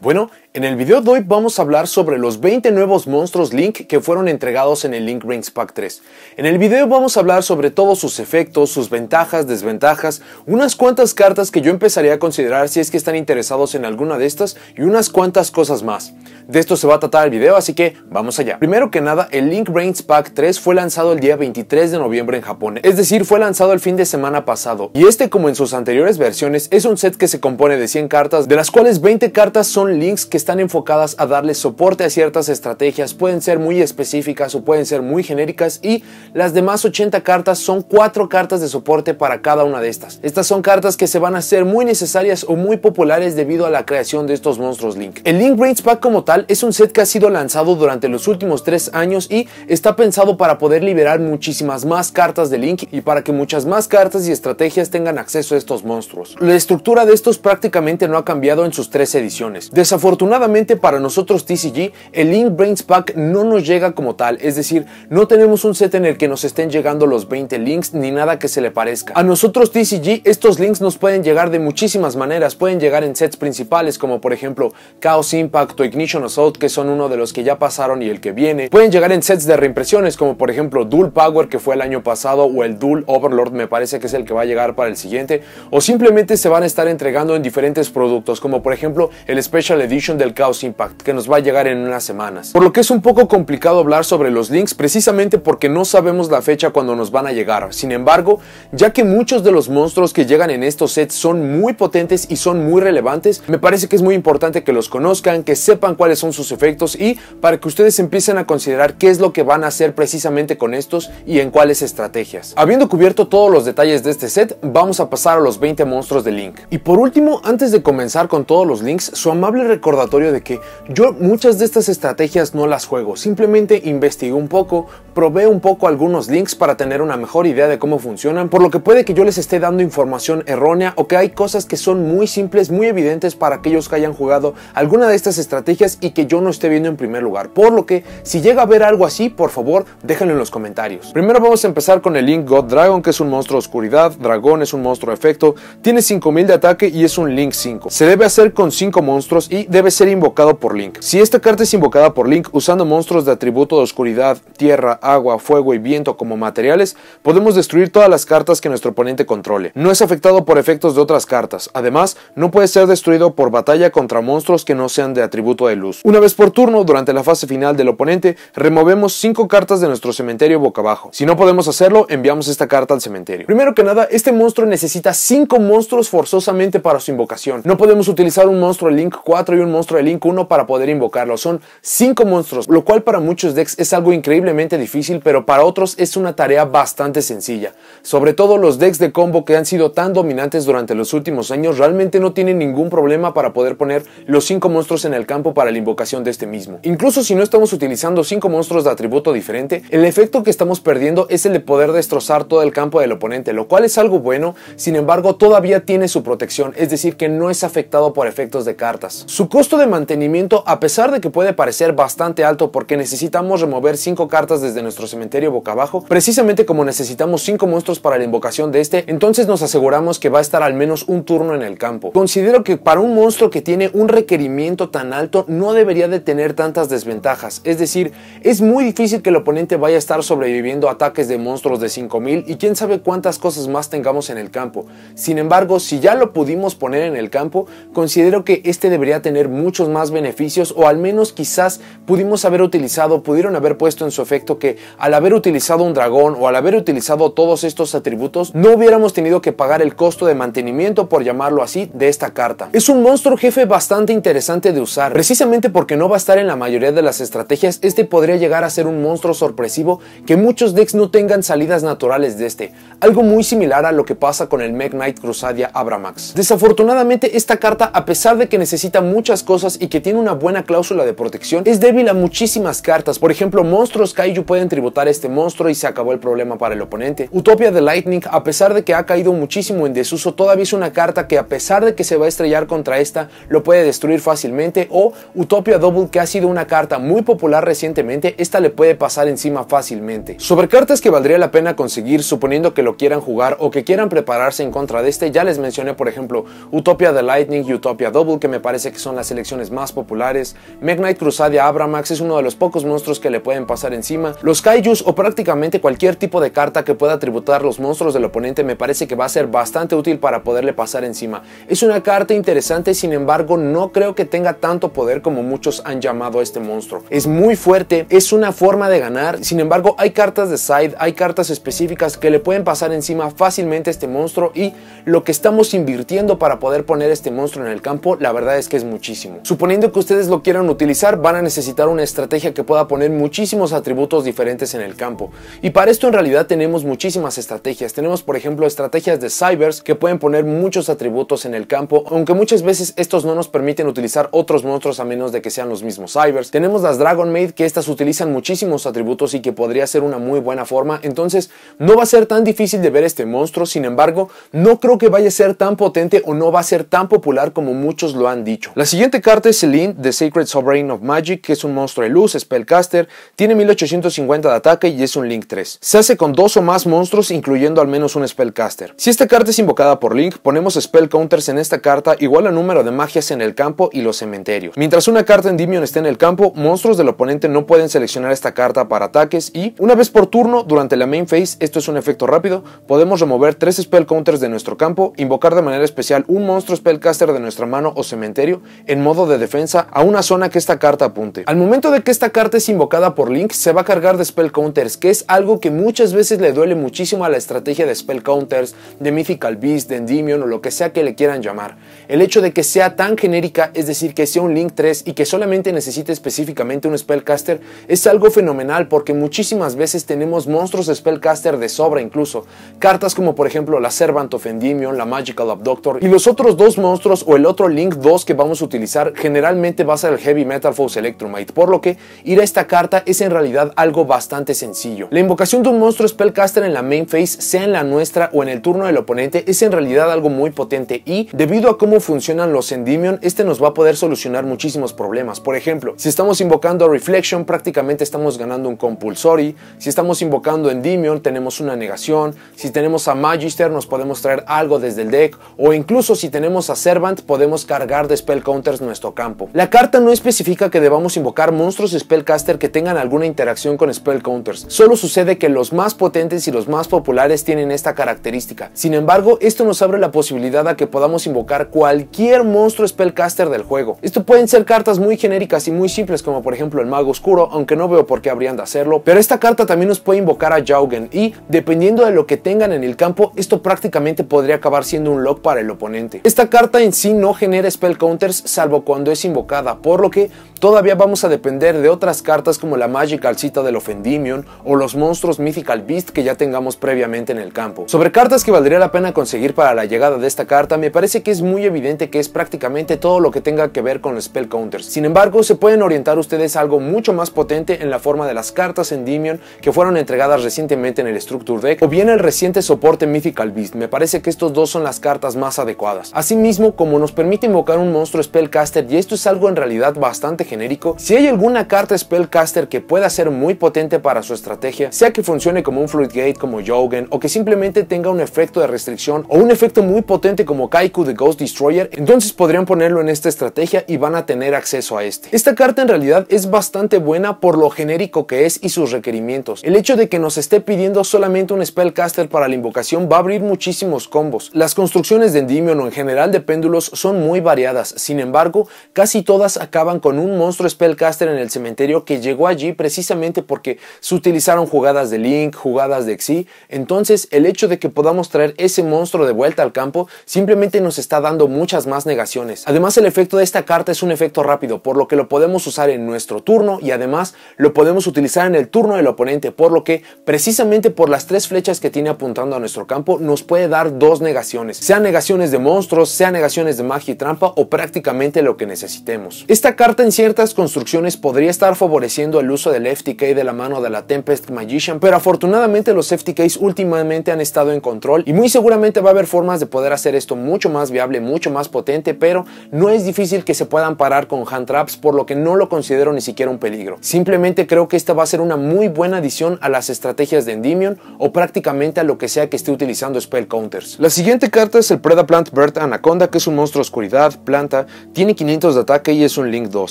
bueno, en el video de hoy vamos a hablar sobre los 20 nuevos monstruos Link que fueron entregados en el Link Rings Pack 3. En el video vamos a hablar sobre todos sus efectos, sus ventajas, desventajas, unas cuantas cartas que yo empezaría a considerar si es que están interesados en alguna de estas y unas cuantas cosas más. De esto se va a tratar el video, así que vamos allá. Primero que nada, el Link Rings Pack 3 fue lanzado el día 23 de noviembre en Japón, es decir, fue lanzado el fin de semana pasado. Y este, como en sus anteriores versiones, es un set que se compone de 100 cartas, de las cuales 20 cartas son links que están enfocadas a darle soporte a ciertas estrategias, pueden ser muy específicas o pueden ser muy genéricas y las demás 80 cartas son 4 cartas de soporte para cada una de estas. Estas son cartas que se van a ser muy necesarias o muy populares debido a la creación de estos monstruos Link. El Link Brains Pack como tal es un set que ha sido lanzado durante los últimos 3 años y está pensado para poder liberar muchísimas más cartas de Link y para que muchas más cartas y estrategias tengan acceso a estos monstruos. La estructura de estos prácticamente no ha cambiado en sus tres ediciones. Desafortunadamente para nosotros TCG, el Link Brains Pack no nos llega como tal, es decir, no tenemos un set en el que nos estén llegando los 20 links ni nada que se le parezca. A nosotros TCG, estos links nos pueden llegar de muchísimas maneras, pueden llegar en sets principales como por ejemplo Chaos Impact o Ignition Assault, que son uno de los que ya pasaron y el que viene. Pueden llegar en sets de reimpresiones como por ejemplo Dual Power que fue el año pasado o el Dual Overlord me parece que es el que va a llegar para el siguiente, o simplemente se van a estar entregando en diferentes productos como por ejemplo el Special Edition del Chaos Impact, que nos va a llegar en unas semanas. Por lo que es un poco complicado hablar sobre los links precisamente porque no sabemos la fecha cuando nos van a llegar. Sin embargo, ya que muchos de los monstruos que llegan en estos sets son muy potentes y son muy relevantes, me parece que es muy importante que los conozcan, que sepan cuáles son sus efectos y para que ustedes empiecen a considerar qué es lo que van a hacer precisamente con estos y en cuáles estrategias. Habiendo cubierto todos los detalles de este set, vamos a pasar a los 20 monstruos de Link. Y por último, antes de comenzar con todos los links, su amable recordatorio de que yo muchas de estas estrategias no las juego, simplemente investigué un poco, probé un poco algunos links para tener una mejor idea de cómo funcionan, por lo que puede que yo les esté dando información errónea o que hay cosas que son muy simples, muy evidentes para aquellos que hayan jugado alguna de estas estrategias y que yo no esté viendo en primer lugar, por lo que si llega a ver algo así, por favor déjenlo en los comentarios. Primero vamos a empezar con el link God Dragon que es un monstruo de oscuridad, dragón es un monstruo de efecto, tiene 5000 de ataque y es un link 5. Se debe hacer con 5 monstruos y debe ser invocado por Link. Si esta carta es invocada por Link usando monstruos de atributo de oscuridad, tierra, agua, fuego y viento como materiales, podemos destruir todas las cartas que nuestro oponente controle. No es afectado por efectos de otras cartas. Además, no puede ser destruido por batalla contra monstruos que no sean de atributo de luz. Una vez por turno, durante la fase final del oponente, removemos 5 cartas de nuestro cementerio boca abajo. Si no podemos hacerlo, enviamos esta carta al cementerio. Primero que nada, este monstruo necesita 5 monstruos forzosamente para su invocación. No podemos utilizar un monstruo Link y un monstruo de Link 1 para poder invocarlo. Son 5 monstruos, lo cual para muchos decks es algo increíblemente difícil, pero para otros es una tarea bastante sencilla. Sobre todo los decks de combo que han sido tan dominantes durante los últimos años realmente no tienen ningún problema para poder poner los 5 monstruos en el campo para la invocación de este mismo. Incluso si no estamos utilizando 5 monstruos de atributo diferente, el efecto que estamos perdiendo es el de poder destrozar todo el campo del oponente, lo cual es algo bueno, sin embargo todavía tiene su protección, es decir que no es afectado por efectos de cartas. Su costo de mantenimiento, a pesar de que puede parecer bastante alto porque necesitamos remover 5 cartas desde nuestro cementerio boca abajo, precisamente como necesitamos 5 monstruos para la invocación de este, entonces nos aseguramos que va a estar al menos un turno en el campo. Considero que para un monstruo que tiene un requerimiento tan alto no debería de tener tantas desventajas, es decir, es muy difícil que el oponente vaya a estar sobreviviendo a ataques de monstruos de 5000 y quién sabe cuántas cosas más tengamos en el campo. Sin embargo, si ya lo pudimos poner en el campo, considero que este debería tener muchos más beneficios o al menos quizás pudimos haber utilizado, pudieron haber puesto en su efecto que al haber utilizado un dragón o al haber utilizado todos estos atributos, no hubiéramos tenido que pagar el costo de mantenimiento, por llamarlo así, de esta carta. Es un monstruo jefe bastante interesante de usar, precisamente porque no va a estar en la mayoría de las estrategias, este podría llegar a ser un monstruo sorpresivo que muchos decks no tengan salidas naturales de este, algo muy similar a lo que pasa con el Meg Knight Crusadia Abramax. Desafortunadamente esta carta, a pesar de que necesita muchas cosas y que tiene una buena cláusula de protección, es débil a muchísimas cartas. Por ejemplo, monstruos Kaiju pueden tributar a este monstruo y se acabó el problema para el oponente. Utopia de Lightning, a pesar de que ha caído muchísimo en desuso, todavía es una carta que a pesar de que se va a estrellar contra esta, lo puede destruir fácilmente. O Utopia Double, que ha sido una carta muy popular recientemente, esta le puede pasar encima fácilmente. Sobre cartas que valdría la pena conseguir, suponiendo que lo quieran jugar o que quieran prepararse en contra de este, ya les mencioné por ejemplo Utopia de Lightning y Utopia Double, que me parece que son las selecciones más populares, Magnite Knight Crusade Abramax es uno de los pocos monstruos que le pueden pasar encima, los Kaijus o prácticamente cualquier tipo de carta que pueda tributar los monstruos del oponente me parece que va a ser bastante útil para poderle pasar encima. Es una carta interesante, sin embargo no creo que tenga tanto poder como muchos han llamado a este monstruo. Es muy fuerte, es una forma de ganar, sin embargo hay cartas de side, hay cartas específicas que le pueden pasar encima fácilmente a este monstruo y lo que estamos invirtiendo para poder poner este monstruo en el campo, la verdad es que muchísimo. Suponiendo que ustedes lo quieran utilizar, van a necesitar una estrategia que pueda poner muchísimos atributos diferentes en el campo. Y para esto en realidad tenemos muchísimas estrategias. Tenemos por ejemplo estrategias de cybers que pueden poner muchos atributos en el campo, aunque muchas veces estos no nos permiten utilizar otros monstruos a menos de que sean los mismos cybers. Tenemos las Dragon Maid que estas utilizan muchísimos atributos y que podría ser una muy buena forma. Entonces no va a ser tan difícil de ver este monstruo, sin embargo no creo que vaya a ser tan potente o no va a ser tan popular como muchos lo han dicho. La siguiente carta es Link The Sacred Sovereign of Magic, que es un monstruo de luz, spellcaster, tiene 1850 de ataque y es un Link 3. Se hace con dos o más monstruos, incluyendo al menos un spellcaster. Si esta carta es invocada por Link, ponemos spell counters en esta carta igual al número de magias en el campo y los cementerios. Mientras una carta en Dimion esté en el campo, monstruos del oponente no pueden seleccionar esta carta para ataques y, una vez por turno, durante la main phase, esto es un efecto rápido, podemos remover 3 spell counters de nuestro campo, invocar de manera especial un monstruo spellcaster de nuestra mano o cementerio en modo de defensa a una zona que esta carta apunte. Al momento de que esta carta es invocada por Link, se va a cargar de spell counters, que es algo que muchas veces le duele muchísimo a la estrategia de spell counters, de Mythical Beast, de Endymion o lo que sea que le quieran llamar. El hecho de que sea tan genérica, es decir, que sea un Link 3 y que solamente necesite específicamente un spellcaster, es algo fenomenal porque muchísimas veces tenemos monstruos spellcaster de sobra incluso. Cartas como por ejemplo la Servant of Endymion, la Magical Abductor y los otros dos monstruos o el otro Link 2 que vamos a utilizar generalmente va a ser el heavy metal Force Electromite, por lo que ir a esta carta es en realidad algo bastante sencillo. La invocación de un monstruo Spellcaster en la main phase, sea en la nuestra o en el turno del oponente, es en realidad algo muy potente y, debido a cómo funcionan los Endymion, este nos va a poder solucionar muchísimos problemas. Por ejemplo, si estamos invocando a Reflection, prácticamente estamos ganando un Compulsory. Si estamos invocando Endymion, tenemos una negación. Si tenemos a Magister, nos podemos traer algo desde el deck. O incluso si tenemos a Servant, podemos cargar después counters nuestro campo. La carta no especifica que debamos invocar monstruos spellcaster que tengan alguna interacción con spell counters, solo sucede que los más potentes y los más populares tienen esta característica. Sin embargo, esto nos abre la posibilidad a que podamos invocar cualquier monstruo spellcaster del juego. Esto pueden ser cartas muy genéricas y muy simples como por ejemplo el mago oscuro, aunque no veo por qué habrían de hacerlo, pero esta carta también nos puede invocar a Jaugen y, dependiendo de lo que tengan en el campo, esto prácticamente podría acabar siendo un lock para el oponente. Esta carta en sí no genera spell salvo cuando es invocada, por lo que todavía vamos a depender de otras cartas como la Magical Cita del Ofendimion o los monstruos Mythical Beast que ya tengamos previamente en el campo. Sobre cartas que valdría la pena conseguir para la llegada de esta carta, me parece que es muy evidente que es prácticamente todo lo que tenga que ver con spell counters. Sin embargo, se pueden orientar ustedes a algo mucho más potente en la forma de las cartas Endymion que fueron entregadas recientemente en el Structure Deck o bien el reciente soporte Mythical Beast. Me parece que estos dos son las cartas más adecuadas. Asimismo, como nos permite invocar un monstruo Spellcaster y esto es algo en realidad bastante genérico, si hay alguna carta Spellcaster que pueda ser muy potente para su estrategia, sea que funcione como un Fluid Gate, como Jogen, o que simplemente tenga un efecto de restricción o un efecto muy potente como Kaiku de Ghost Destroyer, entonces podrían ponerlo en esta estrategia y van a tener acceso a este. Esta carta en realidad es bastante buena por lo genérico que es y sus requerimientos. El hecho de que nos esté pidiendo solamente un Spellcaster para la invocación va a abrir muchísimos combos. Las construcciones de Endymion o en general de péndulos son muy variadas, sin embargo, casi todas acaban con un monstruo spellcaster en el cementerio que llegó allí precisamente porque se utilizaron jugadas de Link, jugadas de Xi. Entonces, el hecho de que podamos traer ese monstruo de vuelta al campo simplemente nos está dando muchas más negaciones. Además, el efecto de esta carta es un efecto rápido, por lo que lo podemos usar en nuestro turno y además lo podemos utilizar en el turno del oponente, por lo que precisamente por las tres flechas que tiene apuntando a nuestro campo nos puede dar dos negaciones, sean negaciones de monstruos, sean negaciones de magia y trampa o prácticamente prácticamente lo que necesitemos. Esta carta en ciertas construcciones podría estar favoreciendo el uso del FTK de la mano de la Tempest Magician, pero afortunadamente los FTKs últimamente han estado en control y muy seguramente va a haber formas de poder hacer esto mucho más viable, mucho más potente, pero no es difícil que se puedan parar con hand traps, por lo que no lo considero ni siquiera un peligro. Simplemente creo que esta va a ser una muy buena adición a las estrategias de Endymion o prácticamente a lo que sea que esté utilizando spell counters. La siguiente carta es el Predaplant Plant Bird Anaconda, que es un monstruo oscuridad, planta tiene 500 de ataque y es un Link 2.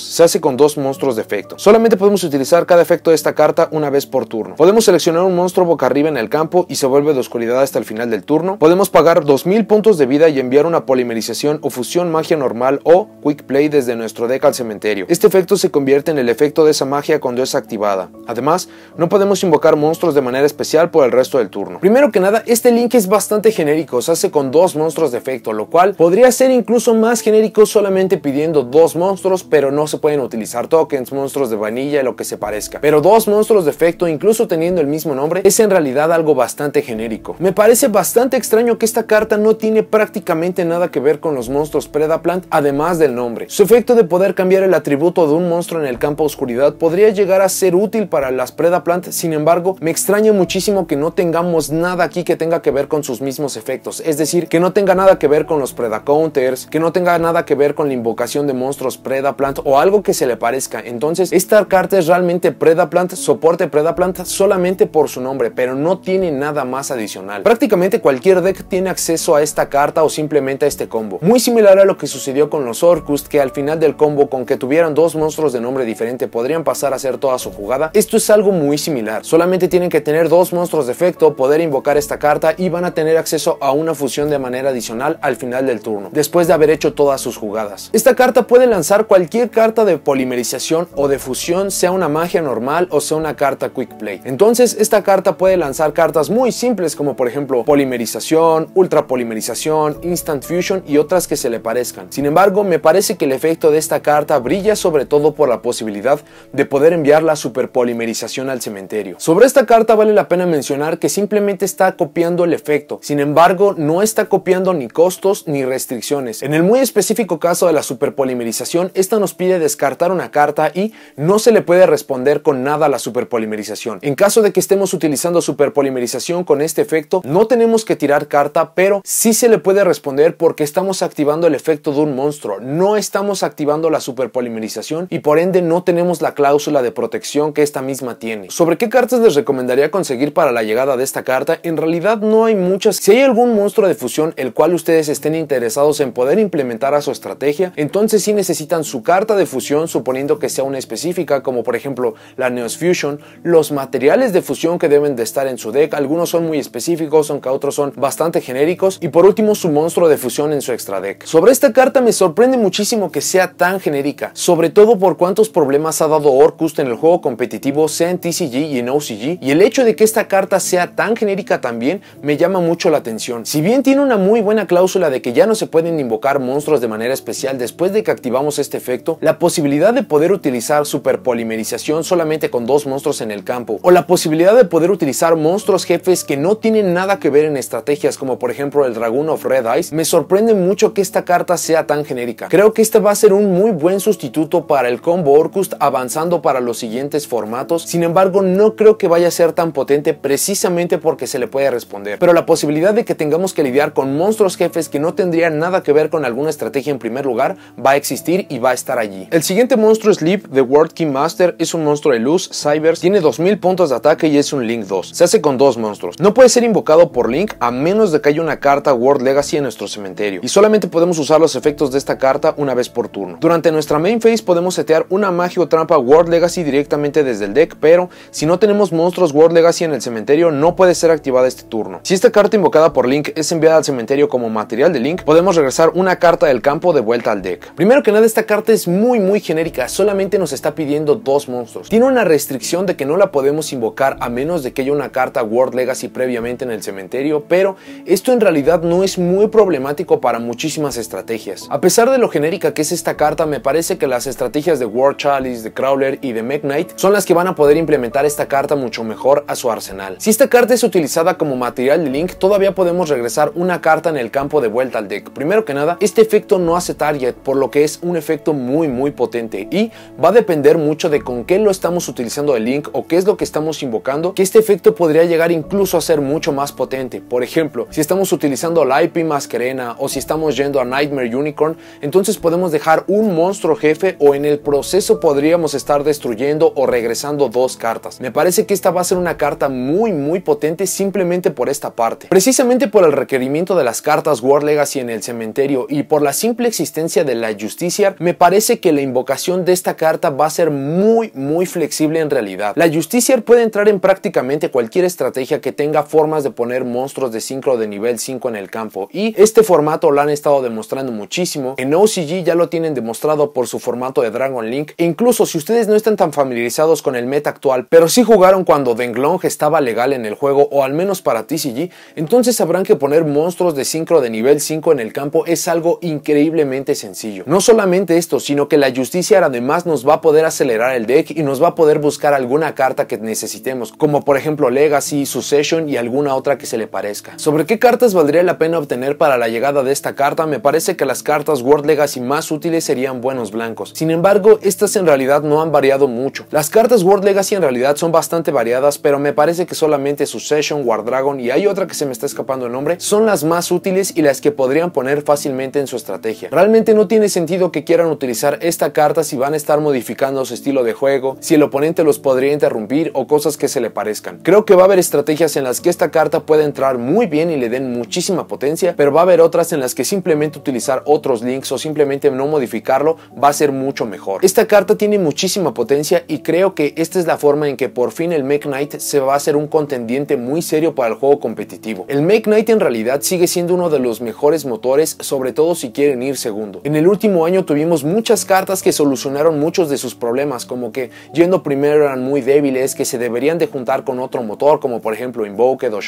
Se hace con dos monstruos de efecto. Solamente podemos utilizar cada efecto de esta carta una vez por turno. Podemos seleccionar un monstruo boca arriba en el campo y se vuelve de oscuridad hasta el final del turno. Podemos pagar 2000 puntos de vida y enviar una polimerización o fusión magia normal o quick play desde nuestro deck al cementerio. Este efecto se convierte en el efecto de esa magia cuando es activada. Además, no podemos invocar monstruos de manera especial por el resto del turno. Primero que nada, este link es bastante genérico, se hace con dos monstruos de efecto, lo cual podría ser incluso más genérico solamente pidiendo dos monstruos, pero no se pueden utilizar tokens, monstruos de vanilla, lo que se parezca. Pero dos monstruos de efecto, incluso teniendo el mismo nombre, es en realidad algo bastante genérico. Me parece bastante extraño que esta carta no tiene prácticamente nada que ver con los monstruos Predaplant, además del nombre. Su efecto de poder cambiar el atributo de un monstruo en el campo oscuridad podría llegar a ser útil para las Predaplant, sin embargo, me extraña muchísimo que no tengamos nada aquí que tenga que ver con sus mismos efectos, es decir, que no tenga nada que ver con los Predacounters, que no tenga nada que ver ver con la invocación de monstruos preda plant o algo que se le parezca. Entonces, esta carta es realmente preda plant soporte preda plant solamente por su nombre, pero no tiene nada más adicional. Prácticamente cualquier deck tiene acceso a esta carta o simplemente a este combo. Muy similar a lo que sucedió con los Orcus, que al final del combo, con que tuvieran dos monstruos de nombre diferente, podrían pasar a hacer toda su jugada. Esto es algo muy similar. Solamente tienen que tener dos monstruos de efecto, poder invocar esta carta y van a tener acceso a una fusión de manera adicional al final del turno, después de haber hecho todas sus jugadas. Esta carta puede lanzar cualquier carta de polimerización o de fusión, sea una magia normal o sea una carta quick play. Entonces esta carta puede lanzar cartas muy simples como por ejemplo polimerización, ultra polimerización, instant fusion y otras que se le parezcan. Sin embargo, me parece que el efecto de esta carta brilla sobre todo por la posibilidad de poder enviar la polimerización al cementerio. Sobre esta carta vale la pena mencionar que simplemente está copiando el efecto, sin embargo no está copiando ni costos ni restricciones. En el muy específico caso de la superpolimerización, esta nos pide descartar una carta y no se le puede responder con nada a la superpolimerización. En caso de que estemos utilizando superpolimerización con este efecto, no tenemos que tirar carta, pero sí se le puede responder porque estamos activando el efecto de un monstruo, no estamos activando la superpolimerización y por ende no tenemos la cláusula de protección que esta misma tiene. ¿Sobre qué cartas les recomendaría conseguir para la llegada de esta carta? En realidad no hay muchas. Si hay algún monstruo de fusión el cual ustedes estén interesados en poder implementar a su estrategia, estrategia, entonces sí necesitan su carta de fusión, suponiendo que sea una específica, como por ejemplo la Neos Fusion, los materiales de fusión que deben de estar en su deck, algunos son muy específicos, aunque otros son bastante genéricos, y por último su monstruo de fusión en su extra deck. Sobre esta carta me sorprende muchísimo que sea tan genérica, sobre todo por cuántos problemas ha dado Orcus en el juego competitivo, sea en TCG y en OCG, y el hecho de que esta carta sea tan genérica también me llama mucho la atención. Si bien tiene una muy buena cláusula de que ya no se pueden invocar monstruos de manera especial después de que activamos este efecto, la posibilidad de poder utilizar superpolimerización solamente con dos monstruos en el campo, o la posibilidad de poder utilizar monstruos jefes que no tienen nada que ver en estrategias como por ejemplo el dragón of Red Eyes, me sorprende mucho que esta carta sea tan genérica. Creo que este va a ser un muy buen sustituto para el combo Orcust avanzando para los siguientes formatos, sin embargo no creo que vaya a ser tan potente precisamente porque se le puede responder, pero la posibilidad de que tengamos que lidiar con monstruos jefes que no tendrían nada que ver con alguna estrategia en lugar, va a existir y va a estar allí. El siguiente monstruo Sleep, The World Key Master, es un monstruo de luz, Cybers, tiene 2000 puntos de ataque y es un Link 2. Se hace con dos monstruos. No puede ser invocado por Link a menos de que haya una carta World Legacy en nuestro cementerio. Y solamente podemos usar los efectos de esta carta una vez por turno. Durante nuestra main phase podemos setear una magia o trampa World Legacy directamente desde el deck, pero si no tenemos monstruos World Legacy en el cementerio, no puede ser activada este turno. Si esta carta invocada por Link es enviada al cementerio como material de Link, podemos regresar una carta del campo de vuelta al deck. Primero que nada, esta carta es muy muy genérica, solamente nos está pidiendo dos monstruos. Tiene una restricción de que no la podemos invocar a menos de que haya una carta World Legacy previamente en el cementerio, pero esto en realidad no es muy problemático para muchísimas estrategias. A pesar de lo genérica que es esta carta, me parece que las estrategias de War Chalice, de Crawler y de Mech Knight son las que van a poder implementar esta carta mucho mejor a su arsenal. Si esta carta es utilizada como material de Link, todavía podemos regresar una carta en el campo de vuelta al deck. Primero que nada, este efecto no hace target, por lo que es un efecto muy muy potente y va a depender mucho de con qué lo estamos utilizando el link o qué es lo que estamos invocando, que este efecto podría llegar incluso a ser mucho más potente. Por ejemplo, si estamos utilizando la IP Mascarena o si estamos yendo a Nightmare Unicorn, entonces podemos dejar un monstruo jefe o en el proceso podríamos estar destruyendo o regresando dos cartas. Me parece que esta va a ser una carta muy muy potente simplemente por esta parte. Precisamente por el requerimiento de las cartas War Legacy en el cementerio y por la simple de la justicia, me parece que la invocación de esta carta va a ser muy muy flexible en realidad. La justicia puede entrar en prácticamente cualquier estrategia que tenga formas de poner monstruos de sincro de nivel 5 en el campo y este formato lo han estado demostrando muchísimo. En OCG ya lo tienen demostrado por su formato de Dragon Link e incluso si ustedes no están tan familiarizados con el meta actual, pero si jugaron cuando Denglong estaba legal en el juego o al menos para TCG, entonces sabrán que poner monstruos de sincro de nivel 5 en el campo es algo increíble sencillo. No solamente esto, sino que la justicia además nos va a poder acelerar el deck y nos va a poder buscar alguna carta que necesitemos, como por ejemplo Legacy, Succession y alguna otra que se le parezca. Sobre qué cartas valdría la pena obtener para la llegada de esta carta, me parece que las cartas World Legacy más útiles serían buenos blancos. Sin embargo, estas en realidad no han variado mucho. Las cartas World Legacy en realidad son bastante variadas, pero me parece que solamente Succession, War Dragon y hay otra que se me está escapando el nombre, son las más útiles y las que podrían poner fácilmente en su estrategia. Realmente no tiene sentido que quieran utilizar esta carta si van a estar modificando su estilo de juego, si el oponente los podría interrumpir o cosas que se le parezcan. Creo que va a haber estrategias en las que esta carta puede entrar muy bien y le den muchísima potencia, pero va a haber otras en las que simplemente utilizar otros links o simplemente no modificarlo va a ser mucho mejor. Esta carta tiene muchísima potencia y creo que esta es la forma en que por fin el Mech Knight se va a hacer un contendiente muy serio para el juego competitivo. El Mech Knight en realidad sigue siendo uno de los mejores motores, sobre todo si quieren ir segundo. En el último año tuvimos muchas cartas que solucionaron muchos de sus problemas, como que yendo primero eran muy débiles, que se deberían de juntar con otro motor, como por ejemplo Invoked o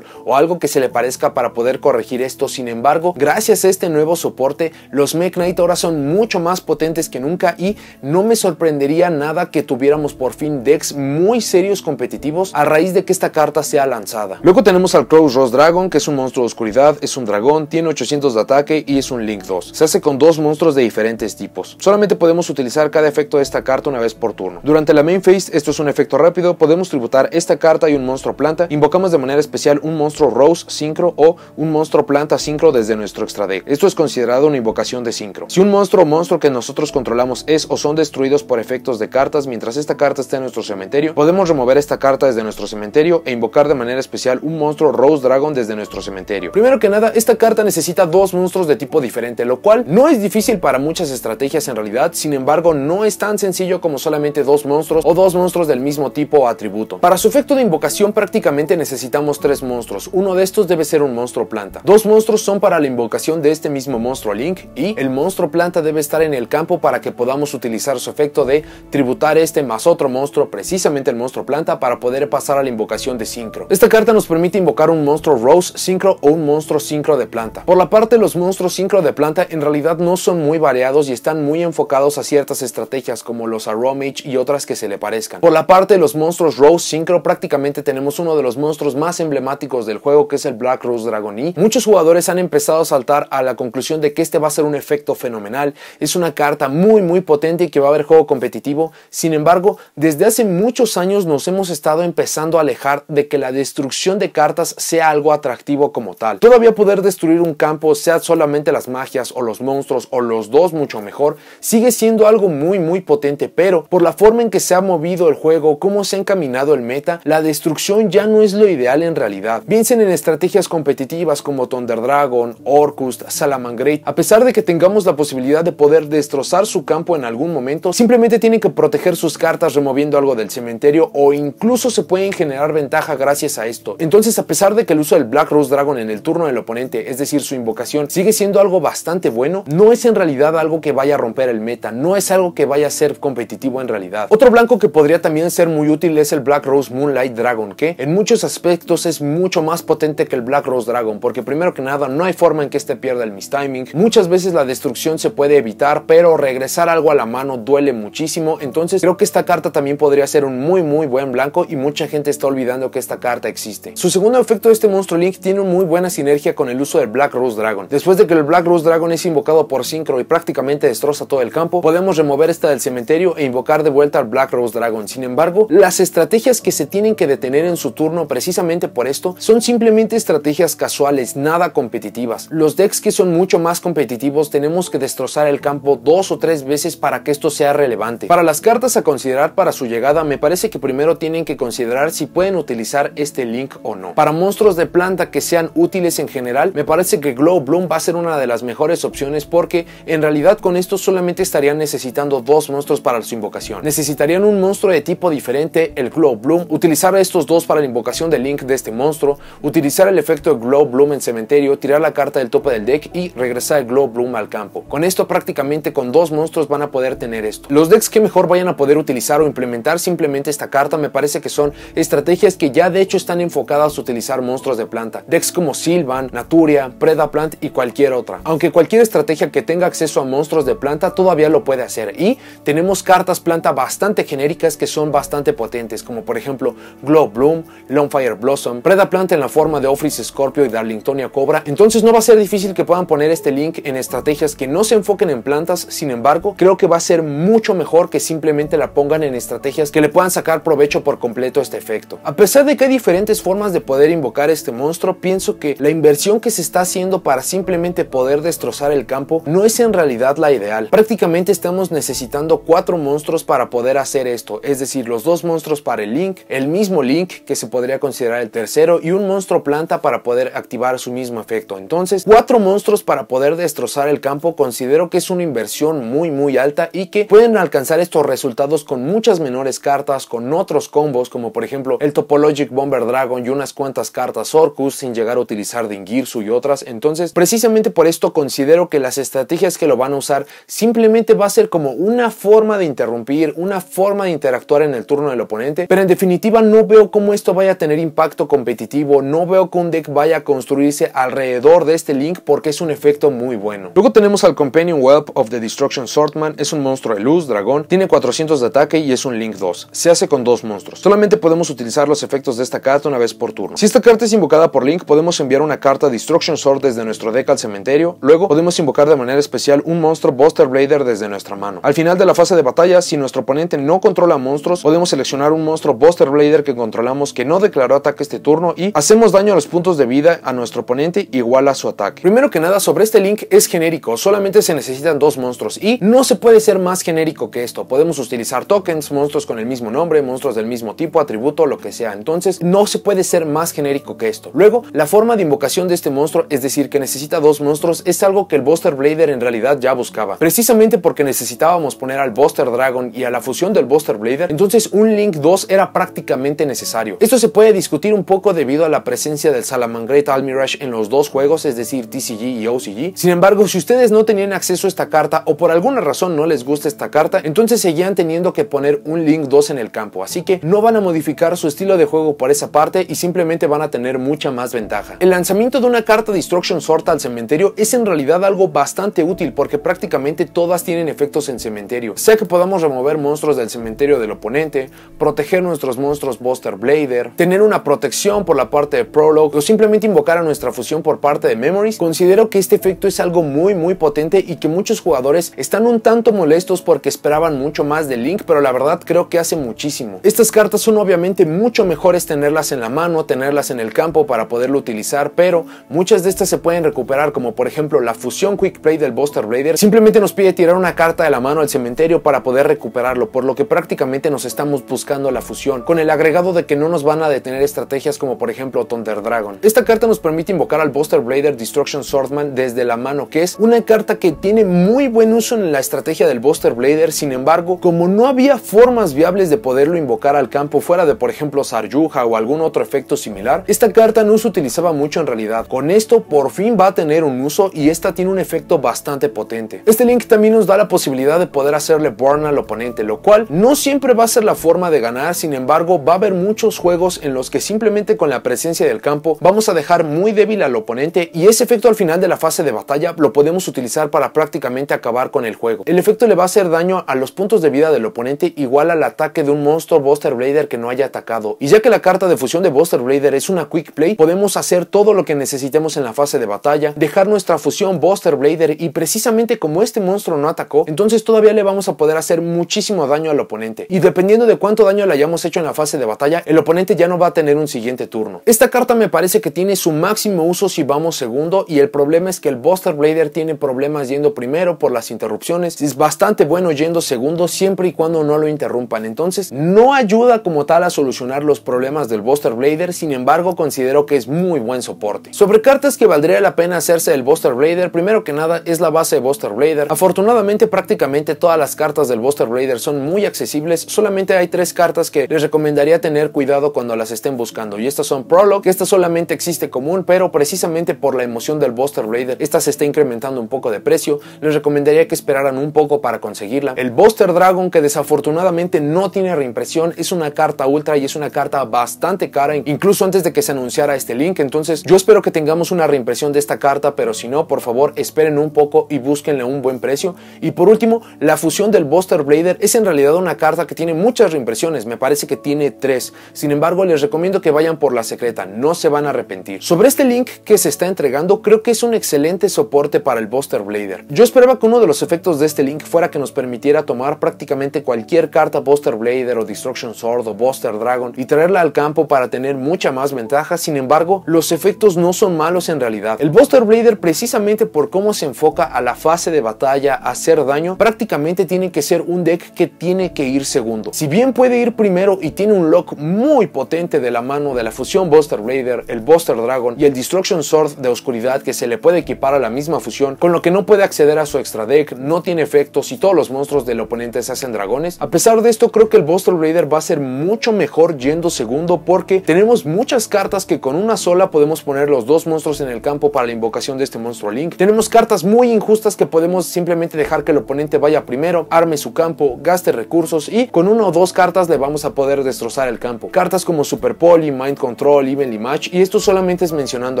o algo que se le parezca para poder corregir esto. Sin embargo, gracias a este nuevo soporte, los Mech Knight ahora son mucho más potentes que nunca y no me sorprendería nada que tuviéramos por fin decks muy serios competitivos a raíz de que esta carta sea lanzada. Luego tenemos al Close Rose Dragon, que es un monstruo de oscuridad, es un dragón, tiene 800 de ataque y es un Link 2 con dos monstruos de diferentes tipos. Solamente podemos utilizar cada efecto de esta carta una vez por turno. Durante la main phase, esto es un efecto rápido, podemos tributar esta carta y un monstruo planta, invocamos de manera especial un monstruo Rose sincro o un monstruo planta sincro desde nuestro extra deck. Esto es considerado una invocación de sincro Si un monstruo o monstruo que nosotros controlamos es o son destruidos por efectos de cartas mientras esta carta está en nuestro cementerio, podemos remover esta carta desde nuestro cementerio e invocar de manera especial un monstruo Rose Dragon desde nuestro cementerio. Primero que nada, esta carta necesita dos monstruos de tipo diferente, lo cual no es difícil para muchas estrategias en realidad, sin embargo no es tan sencillo como solamente dos monstruos o dos monstruos del mismo tipo o atributo. Para su efecto de invocación prácticamente necesitamos tres monstruos, uno de estos debe ser un monstruo planta. Dos monstruos son para la invocación de este mismo monstruo Link y el monstruo planta debe estar en el campo para que podamos utilizar su efecto de tributar este más otro monstruo, precisamente el monstruo planta, para poder pasar a la invocación de sincro Esta carta nos permite invocar un monstruo Rose sincro o un monstruo sincro de planta. Por la parte de los monstruos sincro de planta en realidad no son muy variados y están muy enfocados a ciertas estrategias como los Aromage y otras que se le parezcan. Por la parte de los monstruos Rose Synchro prácticamente tenemos uno de los monstruos más emblemáticos del juego que es el Black Rose y e. Muchos jugadores han empezado a saltar a la conclusión de que este va a ser un efecto fenomenal. Es una carta muy muy potente y que va a haber juego competitivo. Sin embargo, desde hace muchos años nos hemos estado empezando a alejar de que la destrucción de cartas sea algo atractivo como tal. Todavía poder destruir un campo, sea solamente las magias o los monstruos o los dos mucho mejor, sigue siendo algo muy muy potente, pero por la forma en que se ha movido el juego, cómo se ha encaminado el meta, la destrucción ya no es lo ideal en realidad. Piensen en estrategias competitivas como Thunder Dragon, Orcus, Salamangreat, a pesar de que tengamos la posibilidad de poder destrozar su campo en algún momento, simplemente tienen que proteger sus cartas removiendo algo del cementerio o incluso se pueden generar ventaja gracias a esto. Entonces, a pesar de que el uso del Black Rose Dragon en el turno del oponente, es decir, su invocación, sigue siendo algo bastante bueno, no es en realidad algo que vaya a romper el meta, no es algo que vaya a ser competitivo en realidad. Otro blanco que podría también ser muy útil es el Black Rose Moonlight Dragon, que en muchos aspectos es mucho más potente que el Black Rose Dragon, porque primero que nada no hay forma en que este pierda el mistiming, muchas veces la destrucción se puede evitar, pero regresar algo a la mano duele muchísimo, entonces creo que esta carta también podría ser un muy muy buen blanco y mucha gente está olvidando que esta carta existe. Su segundo efecto de este monstruo Link tiene una muy buena sinergia con el uso del Black Rose Dragon. Después de que el Black Rose Dragon es invocado por Synchro y prácticamente destroza todo el campo, podemos remover esta del cementerio e invocar de vuelta al Black Rose Dragon. Sin embargo, las estrategias que se tienen que detener en su turno precisamente por esto son simplemente estrategias casuales, nada competitivas. Los decks que son mucho más competitivos tenemos que destrozar el campo dos o tres veces para que esto sea relevante. Para las cartas a considerar para su llegada, me parece que primero tienen que considerar si pueden utilizar este link o no. Para monstruos de planta que sean útiles en general, me parece que Glow Bloom va a ser una de las mejores opciones porque en realidad con esto solamente estarían necesitando dos monstruos para su invocación. Necesitarían un monstruo de tipo diferente, el Glow Bloom, utilizar estos dos para la invocación del Link de este monstruo, utilizar el efecto de Glow Bloom en cementerio, tirar la carta del tope del deck y regresar el Glow Bloom al campo. Con esto prácticamente con dos monstruos van a poder tener esto. Los decks que mejor vayan a poder utilizar o implementar simplemente esta carta me parece que son estrategias que ya de hecho están enfocadas a utilizar monstruos de planta. Decks como silvan Naturia, preda plant y cualquier otra. Aunque cualquier estrategia que tenga acceso a monstruos de planta todavía lo puede hacer y tenemos cartas planta bastante genéricas que son bastante potentes como por ejemplo Glow Bloom, Longfire Blossom, Preda Planta en la forma de Office Scorpio y Darlingtonia Cobra, entonces no va a ser difícil que puedan poner este link en estrategias que no se enfoquen en plantas, sin embargo creo que va a ser mucho mejor que simplemente la pongan en estrategias que le puedan sacar provecho por completo este efecto. A pesar de que hay diferentes formas de poder invocar este monstruo, pienso que la inversión que se está haciendo para simplemente poder destrozar el el campo no es en realidad la ideal. Prácticamente estamos necesitando cuatro monstruos para poder hacer esto, es decir, los dos monstruos para el Link, el mismo Link que se podría considerar el tercero y un monstruo planta para poder activar su mismo efecto. Entonces, cuatro monstruos para poder destrozar el campo considero que es una inversión muy muy alta y que pueden alcanzar estos resultados con muchas menores cartas, con otros combos como por ejemplo el Topologic Bomber Dragon y unas cuantas cartas Orcus sin llegar a utilizar Dingirsu y otras. Entonces, precisamente por esto considero que las estrategias que lo van a usar simplemente va a ser como una forma de interrumpir, una forma de interactuar en el turno del oponente, pero en definitiva no veo cómo esto vaya a tener impacto competitivo, no veo que un deck vaya a construirse alrededor de este link porque es un efecto muy bueno. Luego tenemos al Companion Whelp of the Destruction Swordman, es un monstruo de luz, dragón, tiene 400 de ataque y es un Link 2. Se hace con dos monstruos. Solamente podemos utilizar los efectos de esta carta una vez por turno. Si esta carta es invocada por Link, podemos enviar una carta Destruction Sword desde nuestro deck al cementerio, luego podemos invocar de manera especial un monstruo Buster Blader desde nuestra mano. Al final de la fase de batalla, si nuestro oponente no controla monstruos, podemos seleccionar un monstruo Buster Blader que controlamos que no declaró ataque este turno y hacemos daño a los puntos de vida a nuestro oponente igual a su ataque. Primero que nada, sobre este link es genérico, solamente se necesitan dos monstruos y no se puede ser más genérico que esto. Podemos utilizar tokens, monstruos con el mismo nombre, monstruos del mismo tipo, atributo, lo que sea. Entonces, no se puede ser más genérico que esto. Luego, la forma de invocación de este monstruo, es decir, que necesita dos monstruos, es algo que el Buster Blader en realidad ya buscaba. Precisamente porque necesitábamos poner al Buster Dragon y a la fusión del Buster Blader, entonces un Link 2 era prácticamente necesario. Esto se puede discutir un poco debido a la presencia del Salamangreat Almirage en los dos juegos, es decir, TCG y OCG. Sin embargo, si ustedes no tenían acceso a esta carta o por alguna razón no les gusta esta carta, entonces seguían teniendo que poner un Link 2 en el campo, así que no van a modificar su estilo de juego por esa parte y simplemente van a tener mucha más ventaja. El lanzamiento de una carta Destruction Sorta al cementerio es en realidad algo bastante útil porque prácticamente todas tienen efectos en cementerio, sea que podamos remover monstruos del cementerio del oponente, proteger nuestros monstruos Buster Blader, tener una protección por la parte de Prologue o simplemente invocar a nuestra fusión por parte de Memories, considero que este efecto es algo muy muy potente y que muchos jugadores están un tanto molestos porque esperaban mucho más de Link, pero la verdad creo que hace muchísimo. Estas cartas son obviamente mucho mejores tenerlas en la mano, tenerlas en el campo para poderlo utilizar, pero muchas de estas se pueden recuperar como por ejemplo la fusión Quick Play del Buster Blader simplemente nos pide tirar una carta de la mano al cementerio para poder recuperarlo, por lo que prácticamente nos estamos buscando la fusión, con el agregado de que no nos van a detener estrategias como por ejemplo Thunder Dragon. Esta carta nos permite invocar al Buster Blader Destruction Swordman desde la mano, que es una carta que tiene muy buen uso en la estrategia del Buster Blader, sin embargo, como no había formas viables de poderlo invocar al campo fuera de por ejemplo Saryuja o algún otro efecto similar, esta carta no se utilizaba mucho en realidad. Con esto por fin va a tener un uso y esta tiene un efecto bastante potente. Este link también nos da la posibilidad de poder hacerle burn al oponente, lo cual no siempre va a ser la forma de ganar, sin embargo va a haber muchos juegos en los que simplemente con la presencia del campo vamos a dejar muy débil al oponente y ese efecto al final de la fase de batalla lo podemos utilizar para prácticamente acabar con el juego. El efecto le va a hacer daño a los puntos de vida del oponente igual al ataque de un monstruo Buster Blader que no haya atacado y ya que la carta de fusión de Buster Blader es una quick play podemos hacer todo lo que necesitemos en la fase de batalla, dejar nuestra fusión Buster Buster Blader y precisamente como este monstruo no atacó, entonces todavía le vamos a poder hacer muchísimo daño al oponente. Y dependiendo de cuánto daño le hayamos hecho en la fase de batalla, el oponente ya no va a tener un siguiente turno. Esta carta me parece que tiene su máximo uso si vamos segundo y el problema es que el Buster Blader tiene problemas yendo primero por las interrupciones. Es bastante bueno yendo segundo siempre y cuando no lo interrumpan. Entonces no ayuda como tal a solucionar los problemas del Buster Blader, sin embargo considero que es muy buen soporte. Sobre cartas que valdría la pena hacerse el Buster Blader, primero primero que nada es la base de Buster Blader. Afortunadamente prácticamente todas las cartas del Buster Raider son muy accesibles, solamente hay tres cartas que les recomendaría tener cuidado cuando las estén buscando y estas son Prologue, que esta solamente existe común, pero precisamente por la emoción del Buster Blader, esta se está incrementando un poco de precio, les recomendaría que esperaran un poco para conseguirla. El Buster Dragon que desafortunadamente no tiene reimpresión, es una carta ultra y es una carta bastante cara, incluso antes de que se anunciara este link, entonces yo espero que tengamos una reimpresión de esta carta, pero si no, por favor esperen un poco y búsquenle un buen precio. Y por último, la fusión del Buster Blader es en realidad una carta que tiene muchas reimpresiones, me parece que tiene tres. Sin embargo, les recomiendo que vayan por la secreta, no se van a arrepentir. Sobre este link que se está entregando, creo que es un excelente soporte para el Buster Blader. Yo esperaba que uno de los efectos de este link fuera que nos permitiera tomar prácticamente cualquier carta Buster Blader o Destruction Sword o Buster Dragon y traerla al campo para tener mucha más ventaja, sin embargo, los efectos no son malos en realidad. El Buster Blader precisamente por cómo se enfoca a la fase de batalla, hacer daño, prácticamente tiene que ser un deck que tiene que ir segundo. Si bien puede ir primero y tiene un lock muy potente de la mano de la fusión Buster Raider, el Buster Dragon y el Destruction Sword de oscuridad que se le puede equipar a la misma fusión, con lo que no puede acceder a su extra deck, no tiene efectos y todos los monstruos del oponente se hacen dragones. A pesar de esto, creo que el Buster Raider va a ser mucho mejor yendo segundo porque tenemos muchas cartas que con una sola podemos poner los dos monstruos en el campo para la invocación de este monstruo Link. Tenemos cartas muy injustas que podemos simplemente dejar que el oponente vaya primero, arme su campo, gaste recursos y con una o dos cartas le vamos a poder destrozar el campo. Cartas como Super Poli, Mind Control, Evenly Match y esto solamente es mencionando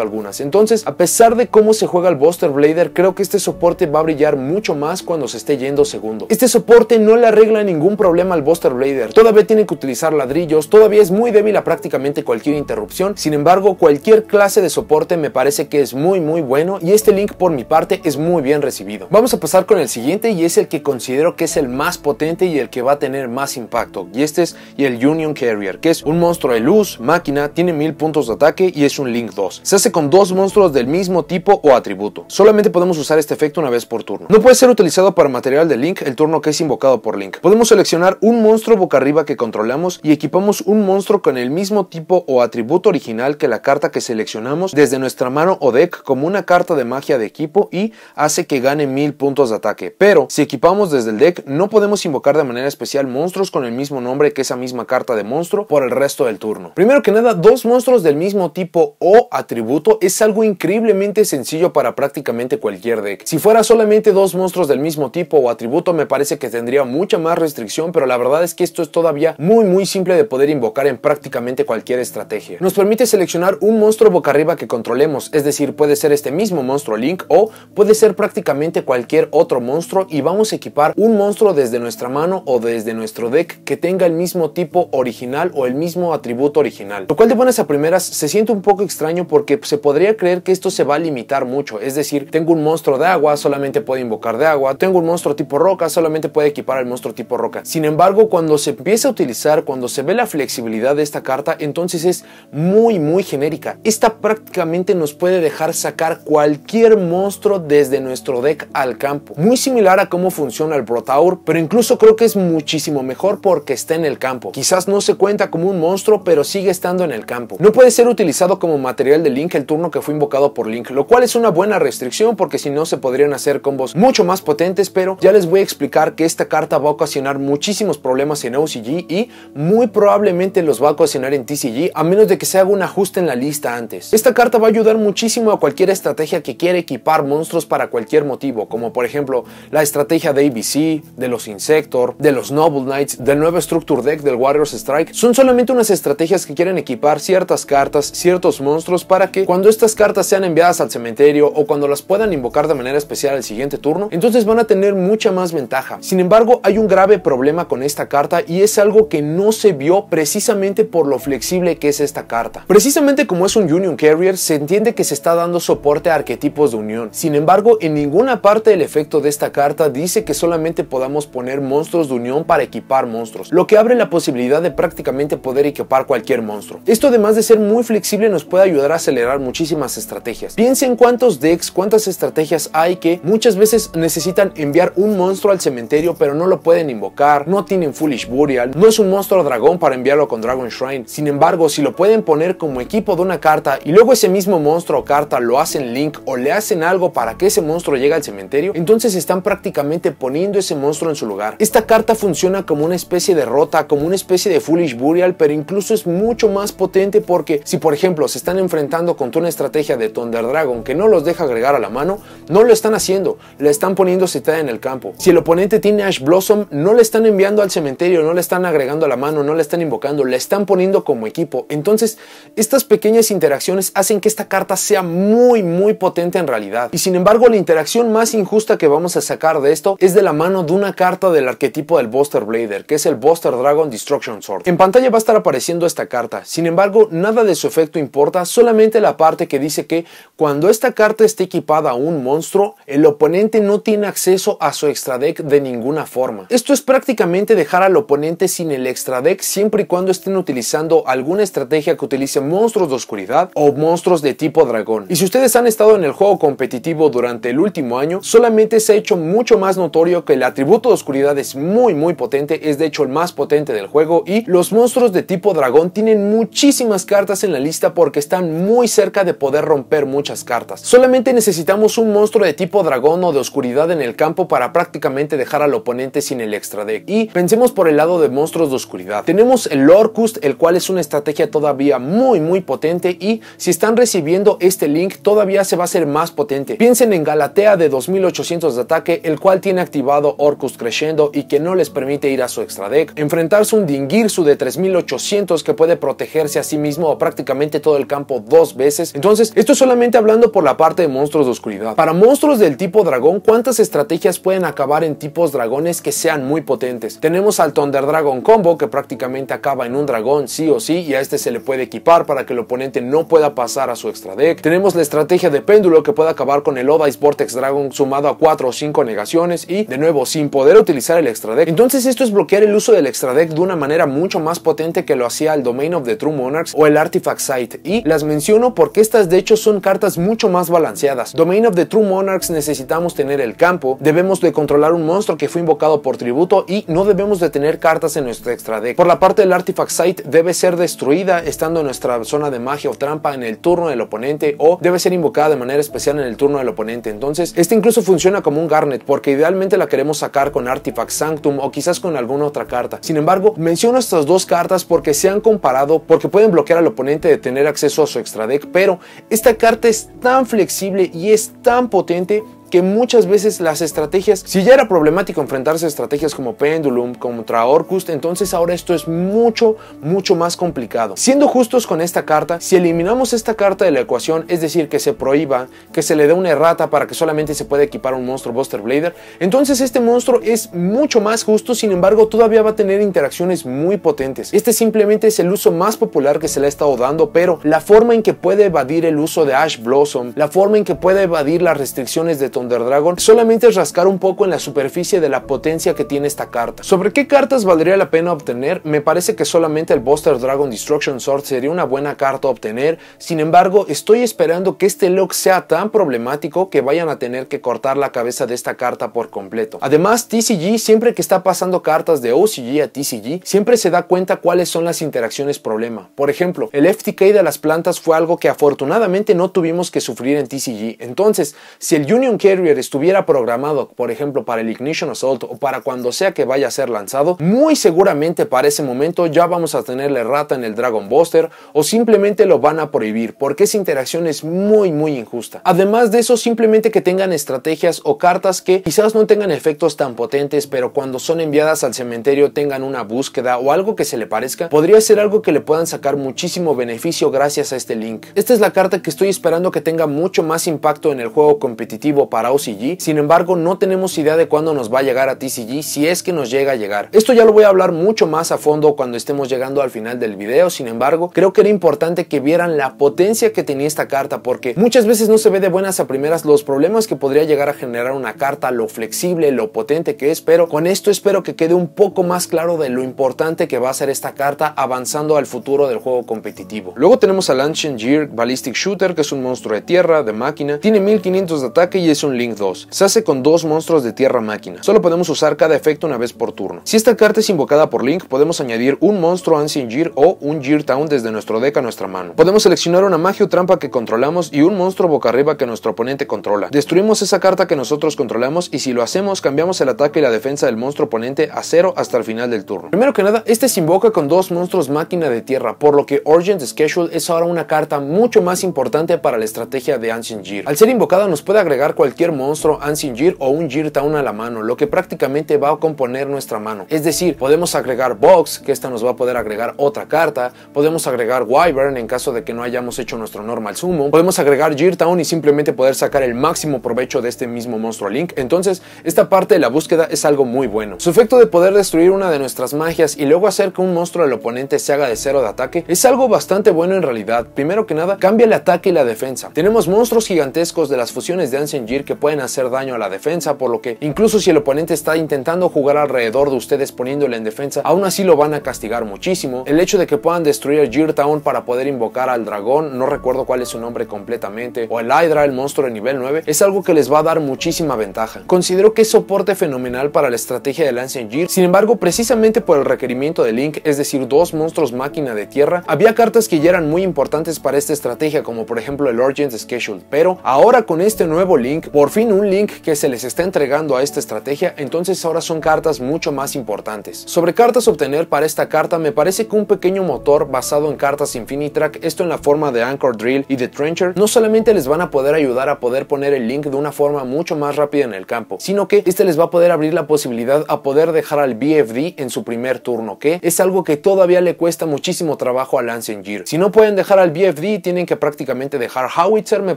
algunas. Entonces, a pesar de cómo se juega el Buster Blader, creo que este soporte va a brillar mucho más cuando se esté yendo segundo. Este soporte no le arregla ningún problema al Buster Blader, todavía tiene que utilizar ladrillos, todavía es muy débil a prácticamente cualquier interrupción, sin embargo cualquier clase de soporte me parece que es muy muy bueno y este link por mi parte es muy bien recibido. Vamos a pasar con el siguiente y es el que considero que es el más potente y el que va a tener más impacto. Y este es el Union Carrier, que es un monstruo de luz, máquina, tiene mil puntos de ataque y es un Link 2. Se hace con dos monstruos del mismo tipo o atributo. Solamente podemos usar este efecto una vez por turno. No puede ser utilizado para material de Link el turno que es invocado por Link. Podemos seleccionar un monstruo boca arriba que controlamos y equipamos un monstruo con el mismo tipo o atributo original que la carta que seleccionamos desde nuestra mano o deck como una carta de magia de equipo y hace que gane 1000 puntos de ataque. Pero si equipamos desde el deck, no podemos invocar de manera especial monstruos con el mismo nombre que esa misma carta de monstruo por el resto del turno. Primero que nada, dos monstruos del mismo tipo o atributo es algo increíblemente sencillo para prácticamente cualquier deck. Si fuera solamente dos monstruos del mismo tipo o atributo, me parece que tendría mucha más restricción, pero la verdad es que esto es todavía muy muy simple de poder invocar en prácticamente cualquier estrategia. Nos permite seleccionar un monstruo boca arriba que controlemos, es decir, puede ser este mismo monstruo Link o puede ser prácticamente cualquier otro monstruo y vamos a equipar un monstruo desde nuestra mano o desde nuestro deck que tenga el mismo tipo original o el mismo atributo original. Lo cual de buenas a primeras se siente un poco extraño porque se podría creer que esto se va a limitar mucho, es decir, tengo un monstruo de agua, solamente puedo invocar de agua, tengo un monstruo tipo roca, solamente puede equipar al monstruo tipo roca. Sin embargo, cuando se empieza a utilizar, cuando se ve la flexibilidad de esta carta, entonces es muy muy genérica. Esta prácticamente nos puede dejar sacar cualquier monstruo monstruo desde nuestro deck al campo. Muy similar a cómo funciona el Brotaur, pero incluso creo que es muchísimo mejor porque está en el campo. Quizás no se cuenta como un monstruo, pero sigue estando en el campo. No puede ser utilizado como material de Link el turno que fue invocado por Link, lo cual es una buena restricción porque si no se podrían hacer combos mucho más potentes, pero ya les voy a explicar que esta carta va a ocasionar muchísimos problemas en OCG y muy probablemente los va a ocasionar en TCG a menos de que se haga un ajuste en la lista antes. Esta carta va a ayudar muchísimo a cualquier estrategia que quiera equipar monstruos para cualquier motivo, como por ejemplo la estrategia de ABC, de los Insector, de los Noble Knights, del nuevo Structure Deck del Warriors Strike. Son solamente unas estrategias que quieren equipar ciertas cartas, ciertos monstruos, para que cuando estas cartas sean enviadas al cementerio o cuando las puedan invocar de manera especial al siguiente turno, entonces van a tener mucha más ventaja. Sin embargo, hay un grave problema con esta carta y es algo que no se vio precisamente por lo flexible que es esta carta. Precisamente como es un Union Carrier, se entiende que se está dando soporte a arquetipos de unión sin embargo, en ninguna parte del efecto de esta carta dice que solamente podamos poner monstruos de unión para equipar monstruos, lo que abre la posibilidad de prácticamente poder equipar cualquier monstruo. Esto además de ser muy flexible nos puede ayudar a acelerar muchísimas estrategias. Piensen cuántos decks, cuántas estrategias hay que muchas veces necesitan enviar un monstruo al cementerio pero no lo pueden invocar, no tienen Foolish Burial, no es un monstruo dragón para enviarlo con Dragon Shrine. Sin embargo, si lo pueden poner como equipo de una carta y luego ese mismo monstruo o carta lo hacen link o le hacen algo para que ese monstruo llegue al cementerio, entonces están prácticamente poniendo ese monstruo en su lugar. Esta carta funciona como una especie de rota, como una especie de foolish burial, pero incluso es mucho más potente porque si por ejemplo se están enfrentando contra una estrategia de Thunder Dragon que no los deja agregar a la mano, no lo están haciendo, le están poniendo citada en el campo. Si el oponente tiene Ash Blossom, no le están enviando al cementerio, no le están agregando a la mano, no le están invocando, le están poniendo como equipo. Entonces, estas pequeñas interacciones hacen que esta carta sea muy, muy potente en realidad. Y sin embargo, la interacción más injusta que vamos a sacar de esto es de la mano de una carta del arquetipo del Buster Blader, que es el Buster Dragon Destruction Sword. En pantalla va a estar apareciendo esta carta, sin embargo, nada de su efecto importa, solamente la parte que dice que cuando esta carta esté equipada a un monstruo, el oponente no tiene acceso a su extra deck de ninguna forma. Esto es prácticamente dejar al oponente sin el extra deck siempre y cuando estén utilizando alguna estrategia que utilice monstruos de oscuridad o monstruos de tipo dragón. Y si ustedes han estado en el juego competitivo, durante el último año, solamente se ha hecho mucho más notorio que el atributo de oscuridad es muy muy potente, es de hecho el más potente del juego y los monstruos de tipo dragón tienen muchísimas cartas en la lista porque están muy cerca de poder romper muchas cartas. Solamente necesitamos un monstruo de tipo dragón o de oscuridad en el campo para prácticamente dejar al oponente sin el extra deck. Y pensemos por el lado de monstruos de oscuridad. Tenemos el Lorcust, el cual es una estrategia todavía muy muy potente y si están recibiendo este link todavía se va a hacer más potente Piensen en Galatea de 2800 de ataque, el cual tiene activado Orcus Crescendo y que no les permite ir a su extra deck, enfrentarse un Dingirsu de 3800 que puede protegerse a sí mismo o prácticamente todo el campo dos veces. Entonces, esto es solamente hablando por la parte de monstruos de oscuridad. Para monstruos del tipo dragón, ¿cuántas estrategias pueden acabar en tipos dragones que sean muy potentes? Tenemos al Thunder Dragon Combo que prácticamente acaba en un dragón sí o sí y a este se le puede equipar para que el oponente no pueda pasar a su extra deck. Tenemos la estrategia de péndulo que puede acabar con el Oda Vortex Dragon sumado a 4 o 5 negaciones y, de nuevo, sin poder utilizar el extra deck. Entonces esto es bloquear el uso del extra deck de una manera mucho más potente que lo hacía el Domain of the True Monarchs o el Artifact Site y las menciono porque estas de hecho son cartas mucho más balanceadas. Domain of the True Monarchs necesitamos tener el campo, debemos de controlar un monstruo que fue invocado por tributo y no debemos de tener cartas en nuestro extra deck. Por la parte del Artifact Site debe ser destruida estando en nuestra zona de magia o trampa en el turno del oponente o debe ser invocada de manera especial en el turno del oponente. Entonces, este incluso funciona como un Garnet, porque idealmente la queremos sacar con Artifact Sanctum o quizás con alguna otra carta. Sin embargo, menciono estas dos cartas porque se han comparado, porque pueden bloquear al oponente de tener acceso a su extra deck, pero esta carta es tan flexible y es tan potente que muchas veces las estrategias, si ya era problemático enfrentarse a estrategias como Pendulum, contra Orcust, entonces ahora esto es mucho, mucho más complicado. Siendo justos con esta carta, si eliminamos esta carta de la ecuación, es decir, que se prohíba, que se le dé una errata para que solamente se pueda equipar un monstruo Buster Blader, entonces este monstruo es mucho más justo, sin embargo todavía va a tener interacciones muy potentes. Este simplemente es el uso más popular que se le ha estado dando, pero la forma en que puede evadir el uso de Ash Blossom, la forma en que puede evadir las restricciones de Thunder Dragon solamente es rascar un poco en la superficie de la potencia que tiene esta carta. Sobre qué cartas valdría la pena obtener, me parece que solamente el Buster Dragon Destruction Sword sería una buena carta obtener, sin embargo estoy esperando que este lock sea tan problemático que vayan a tener que cortar la cabeza de esta carta por completo. Además TCG siempre que está pasando cartas de OCG a TCG, siempre se da cuenta cuáles son las interacciones problema. Por ejemplo, el FTK de las plantas fue algo que afortunadamente no tuvimos que sufrir en TCG, entonces si el Union estuviera programado, por ejemplo, para el Ignition Assault o para cuando sea que vaya a ser lanzado, muy seguramente para ese momento ya vamos a tenerle rata en el Dragon Buster o simplemente lo van a prohibir porque esa interacción es muy muy injusta. Además de eso, simplemente que tengan estrategias o cartas que quizás no tengan efectos tan potentes, pero cuando son enviadas al cementerio tengan una búsqueda o algo que se le parezca, podría ser algo que le puedan sacar muchísimo beneficio gracias a este link. Esta es la carta que estoy esperando que tenga mucho más impacto en el juego competitivo para OCG, sin embargo no tenemos idea de cuándo nos va a llegar a TCG si es que nos llega a llegar. Esto ya lo voy a hablar mucho más a fondo cuando estemos llegando al final del video, sin embargo creo que era importante que vieran la potencia que tenía esta carta porque muchas veces no se ve de buenas a primeras los problemas que podría llegar a generar una carta, lo flexible, lo potente que es, pero con esto espero que quede un poco más claro de lo importante que va a ser esta carta avanzando al futuro del juego competitivo. Luego tenemos al Ancient Gear Ballistic Shooter que es un monstruo de tierra, de máquina, tiene 1500 de ataque y es un Link 2. Se hace con dos monstruos de tierra máquina. Solo podemos usar cada efecto una vez por turno. Si esta carta es invocada por Link, podemos añadir un monstruo Ancient Gear o un Gear Town desde nuestro deck a nuestra mano. Podemos seleccionar una magia o trampa que controlamos y un monstruo boca arriba que nuestro oponente controla. Destruimos esa carta que nosotros controlamos y si lo hacemos, cambiamos el ataque y la defensa del monstruo oponente a cero hasta el final del turno. Primero que nada, este se invoca con dos monstruos máquina de tierra, por lo que Urgent Schedule es ahora una carta mucho más importante para la estrategia de Ancient Gear. Al ser invocada nos puede agregar cualquier cualquier monstruo, Ancient o un Gear Town a la mano, lo que prácticamente va a componer nuestra mano. Es decir, podemos agregar Box, que esta nos va a poder agregar otra carta, podemos agregar Wyvern en caso de que no hayamos hecho nuestro normal sumo, podemos agregar Gear Town y simplemente poder sacar el máximo provecho de este mismo monstruo Link. Entonces, esta parte de la búsqueda es algo muy bueno. Su efecto de poder destruir una de nuestras magias y luego hacer que un monstruo del oponente se haga de cero de ataque es algo bastante bueno en realidad. Primero que nada, cambia el ataque y la defensa. Tenemos monstruos gigantescos de las fusiones de Ancient Gear que pueden hacer daño a la defensa, por lo que incluso si el oponente está intentando jugar alrededor de ustedes poniéndole en defensa, aún así lo van a castigar muchísimo. El hecho de que puedan destruir Gear Town para poder invocar al dragón, no recuerdo cuál es su nombre completamente, o el Hydra, el monstruo de nivel 9, es algo que les va a dar muchísima ventaja. Considero que es soporte fenomenal para la estrategia de Lance Gear, sin embargo, precisamente por el requerimiento de Link, es decir, dos monstruos máquina de tierra, había cartas que ya eran muy importantes para esta estrategia, como por ejemplo el Urgent Schedule, pero ahora con este nuevo Link, por fin un link que se les está entregando a esta estrategia, entonces ahora son cartas mucho más importantes. Sobre cartas obtener para esta carta, me parece que un pequeño motor basado en cartas Infinitrack, esto en la forma de Anchor Drill y de Trencher, no solamente les van a poder ayudar a poder poner el link de una forma mucho más rápida en el campo, sino que este les va a poder abrir la posibilidad a poder dejar al BFD en su primer turno, que es algo que todavía le cuesta muchísimo trabajo al Lance Gear. Si no pueden dejar al BFD, tienen que prácticamente dejar Howitzer, me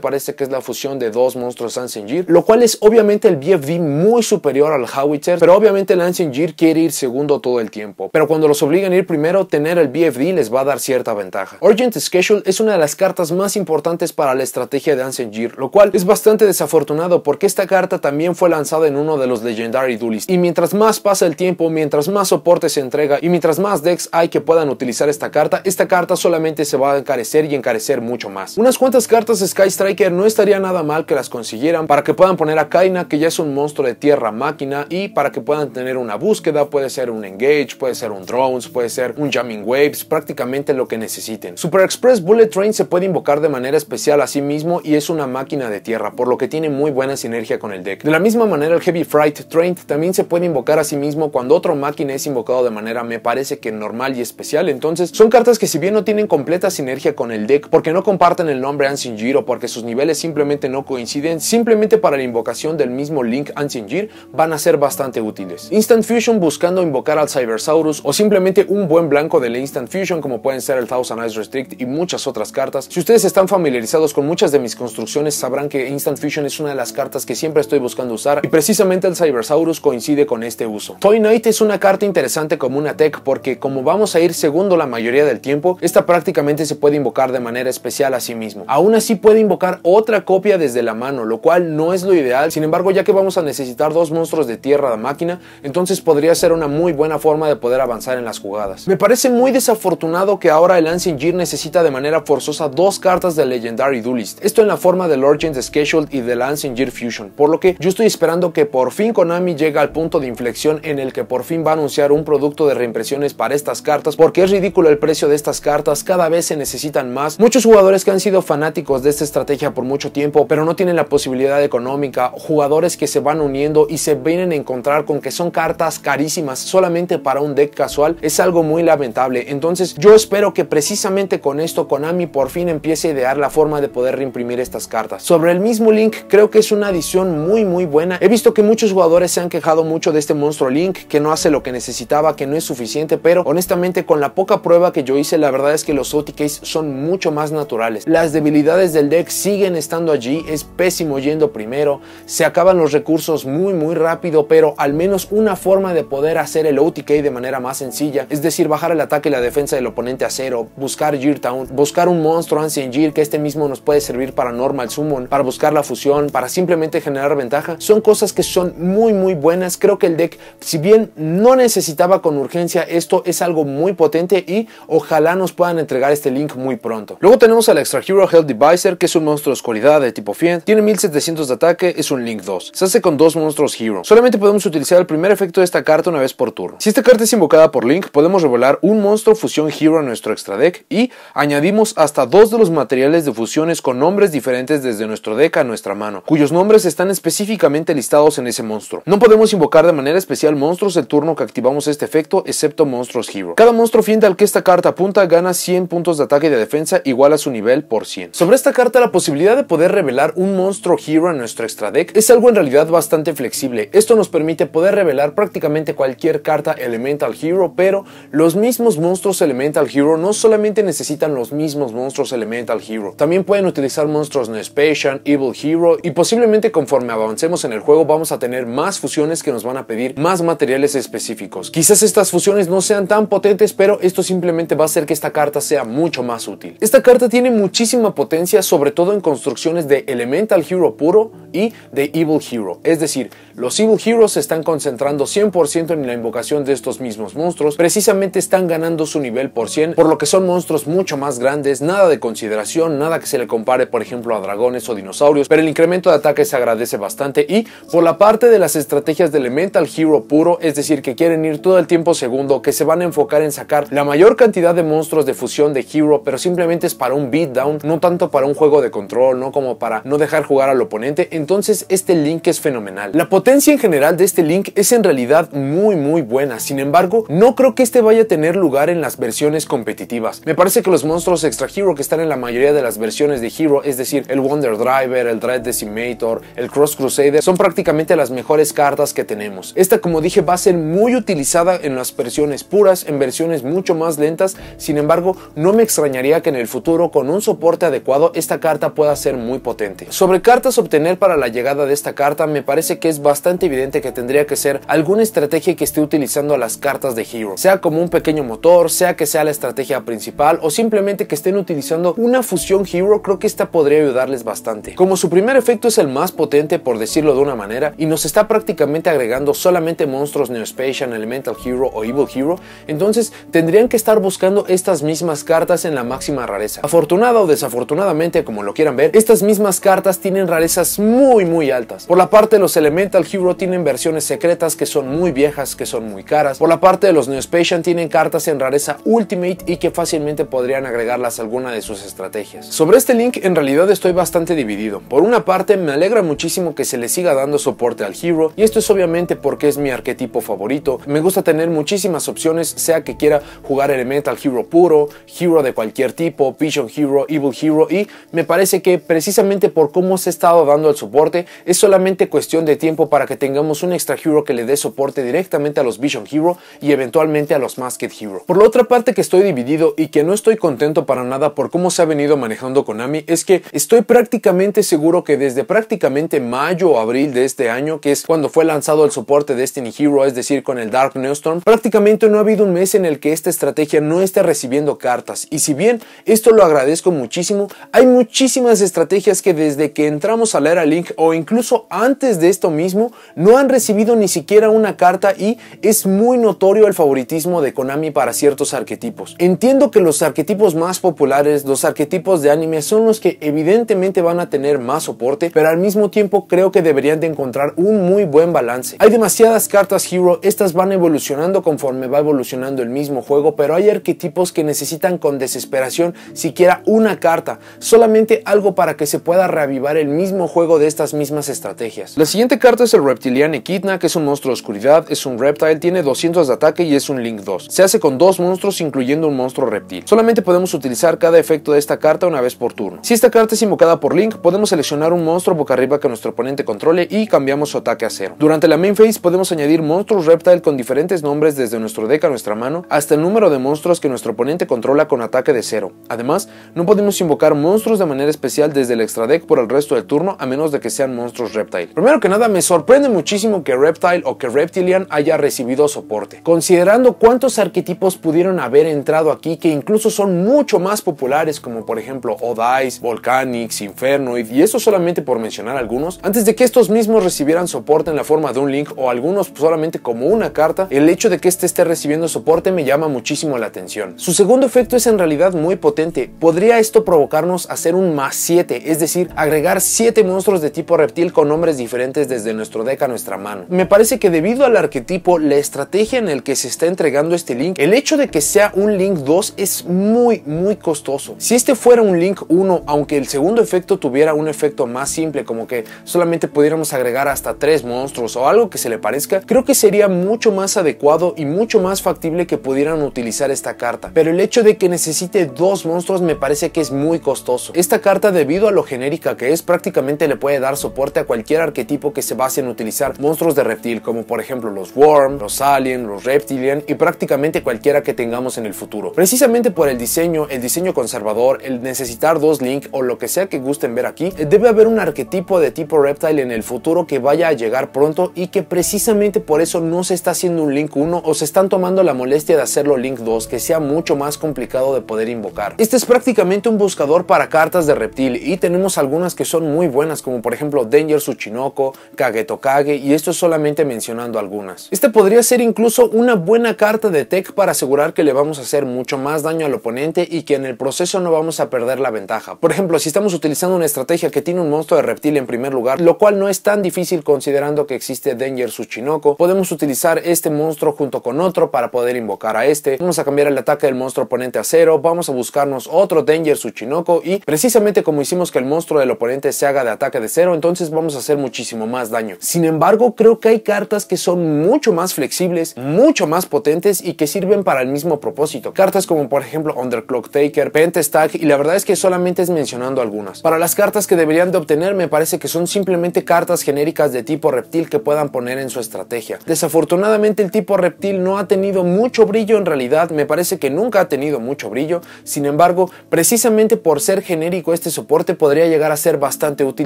parece que es la fusión de dos monstruos Lance lo cual es obviamente el BFD muy superior al Howitzer, pero obviamente el Ancient Gear quiere ir segundo todo el tiempo, pero cuando los obligan a ir primero, tener el BFD les va a dar cierta ventaja. Urgent Schedule es una de las cartas más importantes para la estrategia de Ancient Gear, lo cual es bastante desafortunado porque esta carta también fue lanzada en uno de los Legendary Duelists, y mientras más pasa el tiempo, mientras más soporte se entrega y mientras más decks hay que puedan utilizar esta carta, esta carta solamente se va a encarecer y encarecer mucho más. Unas cuantas cartas de Sky Striker no estaría nada mal que las consiguieran, para que puedan poner a Kaina, que ya es un monstruo de tierra máquina, y para que puedan tener una búsqueda, puede ser un engage, puede ser un drones, puede ser un jamming waves, prácticamente lo que necesiten. Super Express Bullet Train se puede invocar de manera especial a sí mismo y es una máquina de tierra, por lo que tiene muy buena sinergia con el deck. De la misma manera, el Heavy Fright Train también se puede invocar a sí mismo cuando otro máquina es invocado de manera, me parece que normal y especial. Entonces, son cartas que si bien no tienen completa sinergia con el deck, porque no comparten el nombre Ancient Giro, porque sus niveles simplemente no coinciden, simplemente para la invocación del mismo Link Anzingir, van a ser bastante útiles. Instant Fusion buscando invocar al Cybersaurus o simplemente un buen blanco de la Instant Fusion como pueden ser el Thousand Eyes Restrict y muchas otras cartas. Si ustedes están familiarizados con muchas de mis construcciones sabrán que Instant Fusion es una de las cartas que siempre estoy buscando usar y precisamente el Cybersaurus coincide con este uso. Toy Knight es una carta interesante como una tech porque como vamos a ir segundo la mayoría del tiempo, esta prácticamente se puede invocar de manera especial a sí mismo. Aún así puede invocar otra copia desde la mano, lo cual no es lo ideal, sin embargo ya que vamos a necesitar dos monstruos de tierra a máquina, entonces podría ser una muy buena forma de poder avanzar en las jugadas. Me parece muy desafortunado que ahora el Ancient Gear necesita de manera forzosa dos cartas de Legendary Duelist, esto en la forma del Urgent Scheduled y del Ancient Gear Fusion, por lo que yo estoy esperando que por fin Konami llegue al punto de inflexión en el que por fin va a anunciar un producto de reimpresiones para estas cartas, porque es ridículo el precio de estas cartas, cada vez se necesitan más. Muchos jugadores que han sido fanáticos de esta estrategia por mucho tiempo, pero no tienen la posibilidad económica, jugadores que se van uniendo y se vienen a encontrar con que son cartas carísimas solamente para un deck casual, es algo muy lamentable. Entonces yo espero que precisamente con esto Konami por fin empiece a idear la forma de poder reimprimir estas cartas. Sobre el mismo Link, creo que es una adición muy muy buena. He visto que muchos jugadores se han quejado mucho de este monstruo Link, que no hace lo que necesitaba, que no es suficiente, pero honestamente con la poca prueba que yo hice, la verdad es que los OTKs son mucho más naturales. Las debilidades del deck siguen estando allí, es pésimo yendo primero, se acaban los recursos muy muy rápido, pero al menos una forma de poder hacer el OTK de manera más sencilla, es decir, bajar el ataque y la defensa del oponente a cero, buscar Gear Town, buscar un monstruo Ancient Gear que este mismo nos puede servir para Normal Summon, para buscar la fusión, para simplemente generar ventaja, son cosas que son muy muy buenas, creo que el deck, si bien no necesitaba con urgencia, esto es algo muy potente y ojalá nos puedan entregar este link muy pronto. Luego tenemos al Extra Hero Health Divisor, que es un monstruo de oscuridad de tipo Fiend, tiene 1700 de ataque es un Link 2. Se hace con dos monstruos Hero. Solamente podemos utilizar el primer efecto de esta carta una vez por turno. Si esta carta es invocada por Link, podemos revelar un monstruo fusión Hero a nuestro extra deck y añadimos hasta dos de los materiales de fusiones con nombres diferentes desde nuestro deck a nuestra mano, cuyos nombres están específicamente listados en ese monstruo. No podemos invocar de manera especial monstruos el turno que activamos este efecto, excepto monstruos Hero. Cada monstruo final al que esta carta apunta gana 100 puntos de ataque y de defensa igual a su nivel por 100. Sobre esta carta la posibilidad de poder revelar un monstruo Hero nuestro extra deck es algo en realidad bastante flexible. Esto nos permite poder revelar prácticamente cualquier carta Elemental Hero, pero los mismos monstruos Elemental Hero no solamente necesitan los mismos monstruos Elemental Hero, también pueden utilizar monstruos no special Evil Hero y posiblemente conforme avancemos en el juego vamos a tener más fusiones que nos van a pedir más materiales específicos. Quizás estas fusiones no sean tan potentes, pero esto simplemente va a hacer que esta carta sea mucho más útil. Esta carta tiene muchísima potencia, sobre todo en construcciones de Elemental Hero puro y The Evil Hero. Es decir, los Evil Heroes se están concentrando 100% en la invocación de estos mismos monstruos, precisamente están ganando su nivel por 100, por lo que son monstruos mucho más grandes, nada de consideración, nada que se le compare por ejemplo a dragones o dinosaurios, pero el incremento de ataque se agradece bastante y por la parte de las estrategias de Elemental Hero puro, es decir, que quieren ir todo el tiempo segundo, que se van a enfocar en sacar la mayor cantidad de monstruos de fusión de Hero, pero simplemente es para un beatdown, no tanto para un juego de control, no como para no dejar jugar al oponente entonces este link es fenomenal. La potencia en general de este link es en realidad muy muy buena, sin embargo, no creo que este vaya a tener lugar en las versiones competitivas. Me parece que los monstruos extra hero que están en la mayoría de las versiones de Hero, es decir, el Wonder Driver, el Dread Decimator, el Cross Crusader, son prácticamente las mejores cartas que tenemos. Esta, como dije, va a ser muy utilizada en las versiones puras, en versiones mucho más lentas, sin embargo, no me extrañaría que en el futuro, con un soporte adecuado, esta carta pueda ser muy potente. Sobre cartas tener para la llegada de esta carta, me parece que es bastante evidente que tendría que ser alguna estrategia que esté utilizando las cartas de Hero, sea como un pequeño motor, sea que sea la estrategia principal o simplemente que estén utilizando una fusión Hero, creo que esta podría ayudarles bastante. Como su primer efecto es el más potente, por decirlo de una manera, y nos está prácticamente agregando solamente monstruos Neospatian, Elemental Hero o Evil Hero, entonces tendrían que estar buscando estas mismas cartas en la máxima rareza. Afortunada o desafortunadamente, como lo quieran ver, estas mismas cartas tienen rareza muy muy altas. Por la parte de los Elemental Hero tienen versiones secretas que son muy viejas, que son muy caras. Por la parte de los Neospatian tienen cartas en rareza Ultimate y que fácilmente podrían agregarlas a alguna de sus estrategias. Sobre este link en realidad estoy bastante dividido. Por una parte me alegra muchísimo que se le siga dando soporte al Hero y esto es obviamente porque es mi arquetipo favorito. Me gusta tener muchísimas opciones, sea que quiera jugar Elemental Hero puro, Hero de cualquier tipo, Vision Hero, Evil Hero y me parece que precisamente por cómo se ha estado al el soporte, es solamente cuestión de tiempo para que tengamos un extra hero que le dé soporte directamente a los Vision Hero y eventualmente a los Masked Hero. Por la otra parte que estoy dividido y que no estoy contento para nada por cómo se ha venido manejando Konami es que estoy prácticamente seguro que desde prácticamente mayo o abril de este año, que es cuando fue lanzado el soporte de Destiny Hero, es decir, con el Dark Neostorm, prácticamente no ha habido un mes en el que esta estrategia no esté recibiendo cartas. Y si bien esto lo agradezco muchísimo, hay muchísimas estrategias que desde que entramos a a link o incluso antes de esto mismo no han recibido ni siquiera una carta y es muy notorio el favoritismo de Konami para ciertos arquetipos. Entiendo que los arquetipos más populares, los arquetipos de anime son los que evidentemente van a tener más soporte, pero al mismo tiempo creo que deberían de encontrar un muy buen balance. Hay demasiadas cartas Hero, estas van evolucionando conforme va evolucionando el mismo juego, pero hay arquetipos que necesitan con desesperación siquiera una carta, solamente algo para que se pueda reavivar el mismo juego de estas mismas estrategias. La siguiente carta es el Reptilian Echidna, que es un monstruo de oscuridad, es un reptile, tiene 200 de ataque y es un Link 2. Se hace con dos monstruos incluyendo un monstruo reptil. Solamente podemos utilizar cada efecto de esta carta una vez por turno. Si esta carta es invocada por Link, podemos seleccionar un monstruo boca arriba que nuestro oponente controle y cambiamos su ataque a cero. Durante la main phase podemos añadir monstruos reptile con diferentes nombres desde nuestro deck a nuestra mano hasta el número de monstruos que nuestro oponente controla con ataque de cero. Además, no podemos invocar monstruos de manera especial desde el extra deck por el resto del turno a menos de que sean monstruos Reptile. Primero que nada, me sorprende muchísimo que Reptile o que Reptilian haya recibido soporte, considerando cuántos arquetipos pudieron haber entrado aquí que incluso son mucho más populares, como por ejemplo Odice, Volcanics, Infernoid, y eso solamente por mencionar algunos, antes de que estos mismos recibieran soporte en la forma de un link o algunos solamente como una carta, el hecho de que este esté recibiendo soporte me llama muchísimo la atención. Su segundo efecto es en realidad muy potente, podría esto provocarnos hacer un más 7, es decir, agregar 7 monstruos de tipo reptil con nombres diferentes desde nuestro deck a nuestra mano. Me parece que debido al arquetipo, la estrategia en el que se está entregando este link, el hecho de que sea un link 2 es muy muy costoso. Si este fuera un link 1, aunque el segundo efecto tuviera un efecto más simple, como que solamente pudiéramos agregar hasta 3 monstruos o algo que se le parezca, creo que sería mucho más adecuado y mucho más factible que pudieran utilizar esta carta. Pero el hecho de que necesite 2 monstruos me parece que es muy costoso. Esta carta debido a lo genérica que es prácticamente le puede dar soporte a cualquier arquetipo que se base en utilizar monstruos de reptil, como por ejemplo los Worm, los Alien, los Reptilian y prácticamente cualquiera que tengamos en el futuro. Precisamente por el diseño, el diseño conservador, el necesitar dos Link o lo que sea que gusten ver aquí, eh, debe haber un arquetipo de tipo Reptile en el futuro que vaya a llegar pronto y que precisamente por eso no se está haciendo un Link 1 o se están tomando la molestia de hacerlo Link 2, que sea mucho más complicado de poder invocar. Este es prácticamente un buscador para cartas de reptil y tenemos algunas que son muy buenas como por ejemplo Danger Tsuchinoko, Kagetokage, y esto es solamente mencionando algunas. Este podría ser incluso una buena carta de tech para asegurar que le vamos a hacer mucho más daño al oponente y que en el proceso no vamos a perder la ventaja. Por ejemplo, si estamos utilizando una estrategia que tiene un monstruo de reptil en primer lugar, lo cual no es tan difícil considerando que existe Danger Tsuchinoko, podemos utilizar este monstruo junto con otro para poder invocar a este, vamos a cambiar el ataque del monstruo oponente a cero, vamos a buscarnos otro Danger Tsuchinoko y precisamente como hicimos que el monstruo del oponente se haga de ataque de cero, entonces vamos a hacer muchísimo más daño. Sin embargo, creo que hay cartas que son mucho más flexibles, mucho más potentes y que sirven para el mismo propósito. Cartas como por ejemplo Underclock Taker, Pentestack y la verdad es que solamente es mencionando algunas. Para las cartas que deberían de obtener me parece que son simplemente cartas genéricas de tipo reptil que puedan poner en su estrategia. Desafortunadamente el tipo reptil no ha tenido mucho brillo en realidad, me parece que nunca ha tenido mucho brillo, sin embargo, precisamente por ser genérico este soporte podría llegar a ser bastante útil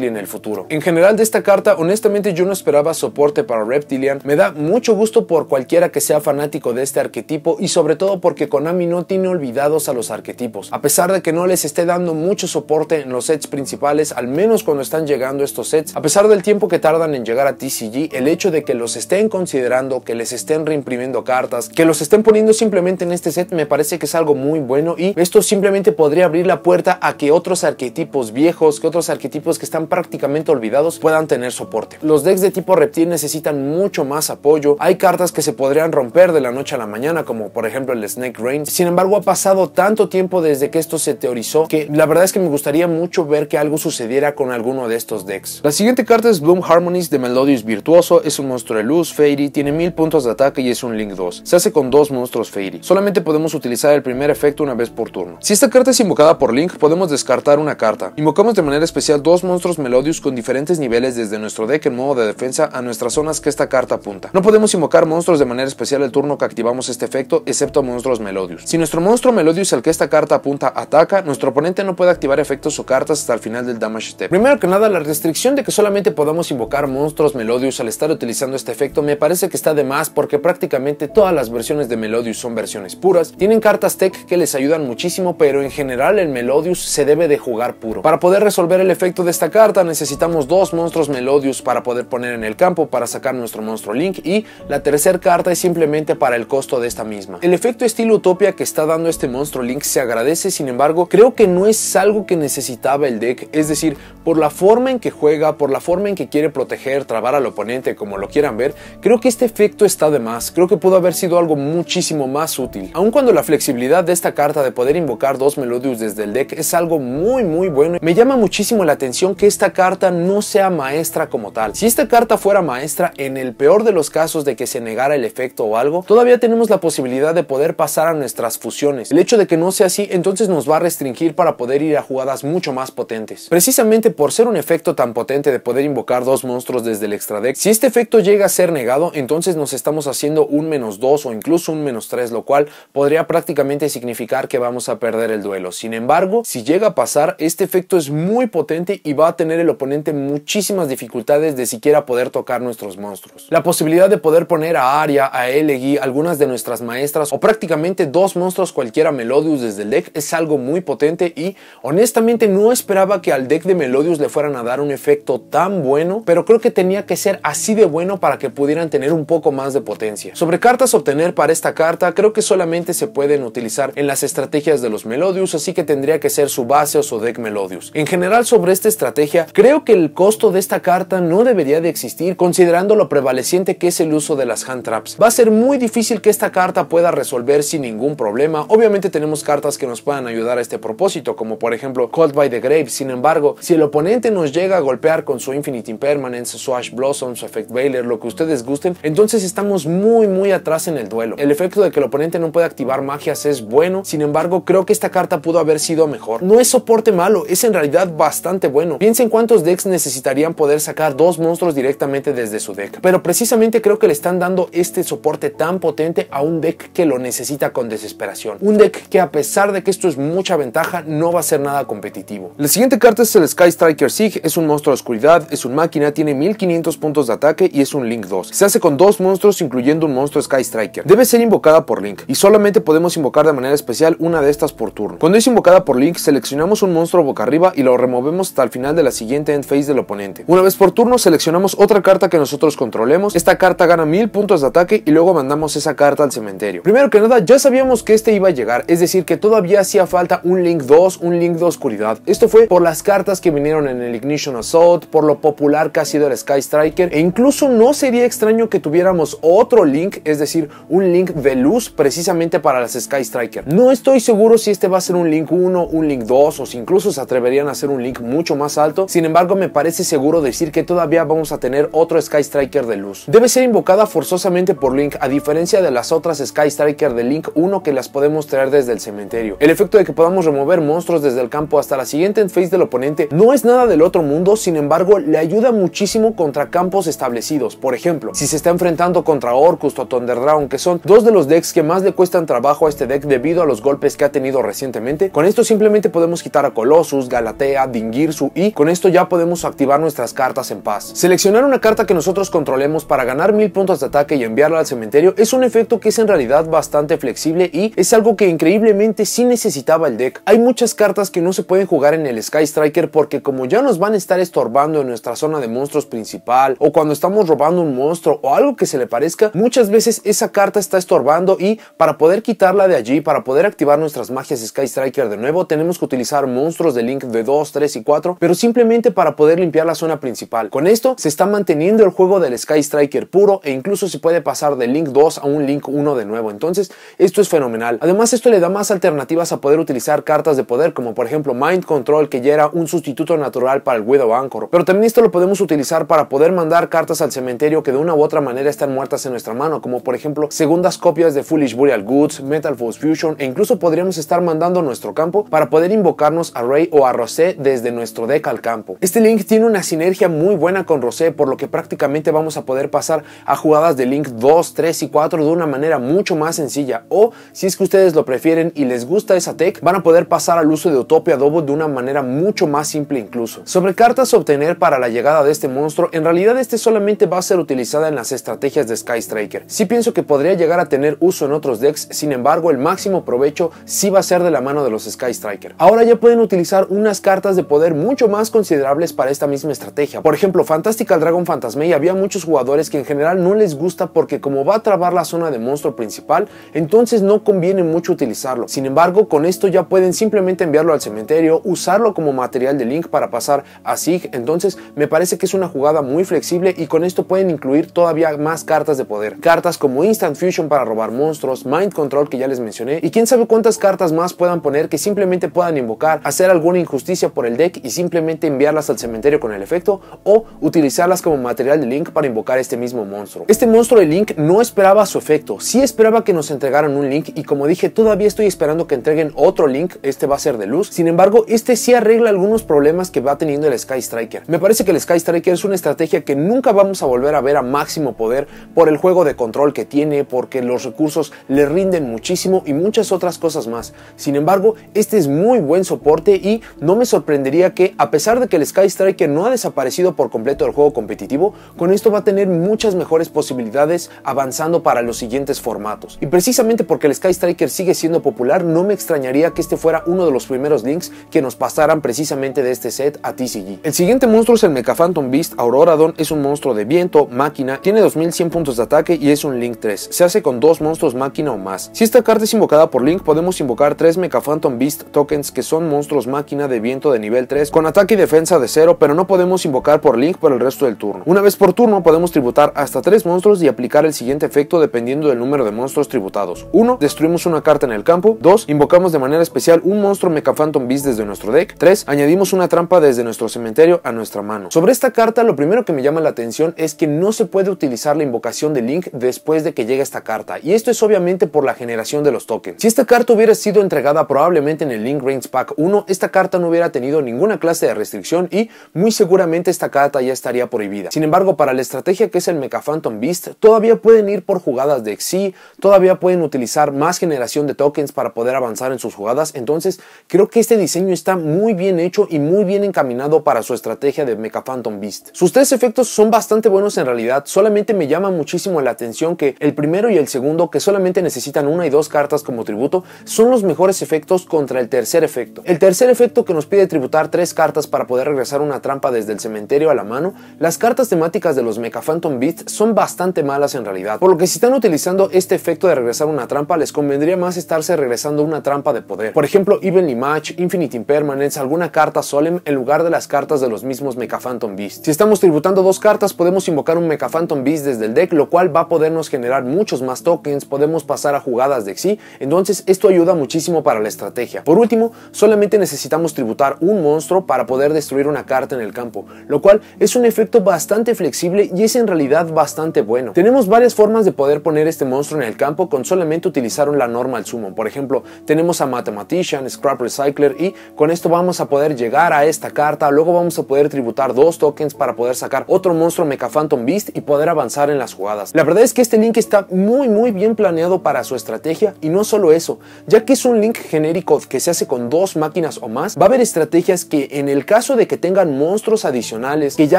en el futuro. En general de esta carta, honestamente yo no esperaba soporte para Reptilian. Me da mucho gusto por cualquiera que sea fanático de este arquetipo y sobre todo porque Konami no tiene olvidados a los arquetipos. A pesar de que no les esté dando mucho soporte en los sets principales, al menos cuando están llegando estos sets, a pesar del tiempo que tardan en llegar a TCG, el hecho de que los estén considerando, que les estén reimprimiendo cartas, que los estén poniendo simplemente en este set me parece que es algo muy bueno y esto simplemente podría abrir la puerta a que otros arquetipos viejos, que otros arquetipos que están prácticamente olvidados puedan tener soporte. Los decks de tipo reptil necesitan mucho más apoyo, hay cartas que se podrían romper de la noche a la mañana como por ejemplo el Snake Rain, sin embargo ha pasado tanto tiempo desde que esto se teorizó que la verdad es que me gustaría mucho ver que algo sucediera con alguno de estos decks. La siguiente carta es Bloom Harmonies de Melodius Virtuoso, es un monstruo de luz, Fairy, tiene Mil puntos de ataque y es un Link 2. Se hace con dos monstruos Fairy. Solamente podemos utilizar el primer efecto una vez por turno. Si esta carta es invocada por Link, podemos descartar una carta. Invocamos de manera especial dos monstruos Melodius con diferentes niveles desde nuestro deck en modo de defensa a nuestras zonas que esta carta apunta. No podemos invocar monstruos de manera especial el turno que activamos este efecto, excepto monstruos Melodius. Si nuestro monstruo Melodius al que esta carta apunta ataca, nuestro oponente no puede activar efectos o cartas hasta el final del damage step. Primero que nada, la restricción de que solamente podamos invocar monstruos Melodius al estar utilizando este efecto me parece que está de más porque prácticamente todas las versiones de Melodius son versiones puras, tienen cartas tech que les ayudan muchísimo, pero en general el Melodius se debe de jugar puro. Para poder resolver el efecto de esta carta, necesitamos dos monstruos Melodius para poder poner en el campo para sacar nuestro monstruo Link y la tercera carta es simplemente para el costo de esta misma. El efecto estilo utopia que está dando este monstruo Link se agradece, sin embargo creo que no es algo que necesitaba el deck, es decir, por la forma en que juega, por la forma en que quiere proteger, trabar al oponente, como lo quieran ver, creo que este efecto está de más, creo que pudo haber sido algo muchísimo más útil. Aun cuando la flexibilidad de esta carta de poder invocar dos Melodius desde el deck es algo muy muy bueno, me llama muchísimo la atención que esta carta no sea maestra como tal. Si esta carta fuera maestra, en el peor de los casos de que se negara el efecto o algo, todavía tenemos la posibilidad de poder pasar a nuestras fusiones. El hecho de que no sea así, entonces nos va a restringir para poder ir a jugadas mucho más potentes. Precisamente por ser un efecto tan potente de poder invocar dos monstruos desde el extra deck, si este efecto llega a ser negado, entonces nos estamos haciendo un menos 2 o incluso un menos 3, lo cual podría prácticamente significar que vamos a perder el duelo. Sin embargo, si llega a pasar, este efecto es muy potente y va a tener el oponente muchísimas dificultades de siquiera poder tocar nuestros monstruos. La posibilidad de poder poner a Aria, a Elegi, algunas de nuestras maestras o prácticamente dos monstruos cualquiera Melodius desde el deck es algo muy potente y honestamente no esperaba que al deck de Melodius le fueran a dar un efecto tan bueno, pero creo que tenía que ser así de bueno para que pudieran tener un poco más de potencia. Sobre cartas obtener para esta carta, creo que solamente se pueden utilizar en las estrategias de los Melodius, así que tendría que ser su base o su deck Melodius. En general sobre esta estrategia creo que el costo de esta carta no debería de existir considerando lo prevaleciente que es el uso de las hand traps. Va a ser muy difícil que esta carta pueda resolver sin ningún problema. Obviamente tenemos cartas que nos puedan ayudar a este propósito, como por ejemplo Cold by the Grave. Sin embargo, si el oponente nos llega a golpear con su Infinite Impermanence, su Ash Blossom, su Effect Veiler, lo que ustedes gusten, entonces estamos muy muy atrás en el duelo. El efecto de que el oponente no pueda activar magias es bueno, sin embargo creo que esta carta pudo haber sido mejor. No es soporte malo, es en realidad bastante bueno en cuántos decks necesitarían poder sacar dos monstruos directamente desde su deck, pero precisamente creo que le están dando este soporte tan potente a un deck que lo necesita con desesperación. Un deck que a pesar de que esto es mucha ventaja, no va a ser nada competitivo. La siguiente carta es el Sky Striker Sig, es un monstruo de oscuridad, es una máquina, tiene 1500 puntos de ataque y es un Link 2. Se hace con dos monstruos incluyendo un monstruo Sky Striker. Debe ser invocada por Link y solamente podemos invocar de manera especial una de estas por turno. Cuando es invocada por Link, seleccionamos un monstruo boca arriba y lo removemos hasta el final de la siguiente end face del oponente. Una vez por turno seleccionamos otra carta que nosotros controlemos, esta carta gana 1000 puntos de ataque y luego mandamos esa carta al cementerio. Primero que nada ya sabíamos que este iba a llegar, es decir que todavía hacía falta un Link 2, un Link de Oscuridad. Esto fue por las cartas que vinieron en el Ignition Assault, por lo popular que ha sido el Sky Striker e incluso no sería extraño que tuviéramos otro Link, es decir un Link de luz precisamente para las Sky Striker. No estoy seguro si este va a ser un Link 1, un Link 2 o si incluso se atreverían a hacer un Link mucho más alto sin embargo me parece seguro decir que todavía vamos a tener otro Sky Striker de luz. Debe ser invocada forzosamente por Link, a diferencia de las otras Sky Striker de Link 1 que las podemos traer desde el cementerio. El efecto de que podamos remover monstruos desde el campo hasta la siguiente face del oponente no es nada del otro mundo, sin embargo le ayuda muchísimo contra campos establecidos. Por ejemplo, si se está enfrentando contra Orcus o Dragon, que son dos de los decks que más le cuestan trabajo a este deck debido a los golpes que ha tenido recientemente, con esto simplemente podemos quitar a Colossus, Galatea, Dingirsu y con esto ya podemos activar nuestras cartas en paz. Seleccionar una carta que nosotros controlemos para ganar mil puntos de ataque y enviarla al cementerio es un efecto que es en realidad bastante flexible y es algo que increíblemente sí necesitaba el deck. Hay muchas cartas que no se pueden jugar en el Sky Striker porque como ya nos van a estar estorbando en nuestra zona de monstruos principal o cuando estamos robando un monstruo o algo que se le parezca, muchas veces esa carta está estorbando y para poder quitarla de allí, para poder activar nuestras magias Sky Striker de nuevo, tenemos que utilizar monstruos de Link de 2, 3 y 4, pero sin simplemente para poder limpiar la zona principal. Con esto se está manteniendo el juego del Sky Striker puro e incluso se puede pasar de Link 2 a un Link 1 de nuevo. Entonces esto es fenomenal. Además esto le da más alternativas a poder utilizar cartas de poder como por ejemplo Mind Control que ya era un sustituto natural para el Widow Anchor. Pero también esto lo podemos utilizar para poder mandar cartas al cementerio que de una u otra manera están muertas en nuestra mano como por ejemplo segundas copias de Foolish Burial Goods, Metal Force Fusion e incluso podríamos estar mandando nuestro campo para poder invocarnos a Ray o a Rosé desde nuestro deck al campo. Este Link tiene una sinergia muy buena con Rosé, por lo que prácticamente vamos a poder pasar a jugadas de Link 2, 3 y 4 de una manera mucho más sencilla. O si es que ustedes lo prefieren y les gusta esa tech, van a poder pasar al uso de Utopia Adobo de una manera mucho más simple incluso. Sobre cartas a obtener para la llegada de este monstruo, en realidad este solamente va a ser utilizada en las estrategias de Sky Striker. Sí pienso que podría llegar a tener uso en otros decks, sin embargo el máximo provecho sí va a ser de la mano de los Sky Striker. Ahora ya pueden utilizar unas cartas de poder mucho más considerables para esta misma estrategia. Por ejemplo, Fantastical Dragon y había muchos jugadores que en general no les gusta porque como va a trabar la zona de monstruo principal, entonces no conviene mucho utilizarlo. Sin embargo, con esto ya pueden simplemente enviarlo al cementerio, usarlo como material de Link para pasar a Sig, entonces me parece que es una jugada muy flexible y con esto pueden incluir todavía más cartas de poder. Cartas como Instant Fusion para robar monstruos, Mind Control que ya les mencioné y quién sabe cuántas cartas más puedan poner que simplemente puedan invocar, hacer alguna injusticia por el deck y simplemente enviarlas al cementerio con el efecto o utilizarlas como material de Link para invocar este mismo monstruo. Este monstruo de Link no esperaba su efecto, sí esperaba que nos entregaran un Link y como dije todavía estoy esperando que entreguen otro Link, este va a ser de luz, sin embargo este sí arregla algunos problemas que va teniendo el Sky Striker. Me parece que el Sky Striker es una estrategia que nunca vamos a volver a ver a máximo poder por el juego de control que tiene, porque los recursos le rinden muchísimo y muchas otras cosas más. Sin embargo, este es muy buen soporte y no me sorprendería que a pesar pesar de que el Sky Striker no ha desaparecido por completo del juego competitivo, con esto va a tener muchas mejores posibilidades avanzando para los siguientes formatos. Y precisamente porque el Sky Striker sigue siendo popular, no me extrañaría que este fuera uno de los primeros links que nos pasaran precisamente de este set a TCG. El siguiente monstruo es el Mecha Phantom Beast Auroradon, es un monstruo de viento, máquina, tiene 2100 puntos de ataque y es un Link 3. Se hace con dos monstruos máquina o más. Si esta carta es invocada por Link, podemos invocar tres Mecha Phantom Beast tokens que son monstruos máquina de viento de nivel 3 con ataque defensa de cero, pero no podemos invocar por Link por el resto del turno. Una vez por turno podemos tributar hasta tres monstruos y aplicar el siguiente efecto dependiendo del número de monstruos tributados. 1. Destruimos una carta en el campo. 2. Invocamos de manera especial un monstruo Mecha Phantom Beast desde nuestro deck. 3. Añadimos una trampa desde nuestro cementerio a nuestra mano. Sobre esta carta lo primero que me llama la atención es que no se puede utilizar la invocación de Link después de que llegue esta carta. Y esto es obviamente por la generación de los tokens. Si esta carta hubiera sido entregada probablemente en el Link Reigns Pack 1, esta carta no hubiera tenido ninguna clase de restricción y muy seguramente esta carta ya estaría prohibida. Sin embargo, para la estrategia que es el Mecha Phantom Beast, todavía pueden ir por jugadas de XI, todavía pueden utilizar más generación de tokens para poder avanzar en sus jugadas, entonces creo que este diseño está muy bien hecho y muy bien encaminado para su estrategia de Mecha Phantom Beast. Sus tres efectos son bastante buenos en realidad, solamente me llama muchísimo la atención que el primero y el segundo, que solamente necesitan una y dos cartas como tributo, son los mejores efectos contra el tercer efecto. El tercer efecto que nos pide tributar tres cartas para poder regresar una trampa desde el cementerio a la mano, las cartas temáticas de los Mecha Phantom Beats son bastante malas en realidad, por lo que si están utilizando este efecto de regresar una trampa, les convendría más estarse regresando una trampa de poder. Por ejemplo, Evenly Match, Infinite Impermanence, alguna carta Solemn en lugar de las cartas de los mismos Mecha Phantom Beasts. Si estamos tributando dos cartas, podemos invocar un Mecha Phantom Beast desde el deck, lo cual va a podernos generar muchos más tokens, podemos pasar a jugadas de Xi, entonces esto ayuda muchísimo para la estrategia. Por último, solamente necesitamos tributar un monstruo para poder destruir una carta en el campo, lo cual es un efecto bastante flexible y es en realidad bastante bueno. Tenemos varias formas de poder poner este monstruo en el campo con solamente utilizar la normal summon. Por ejemplo, tenemos a Mathematician, Scrap Recycler y con esto vamos a poder llegar a esta carta, luego vamos a poder tributar dos tokens para poder sacar otro monstruo Mecha Phantom Beast y poder avanzar en las jugadas. La verdad es que este link está muy muy bien planeado para su estrategia y no solo eso, ya que es un link genérico que se hace con dos máquinas o más, va a haber estrategias que en el caso caso de que tengan monstruos adicionales que ya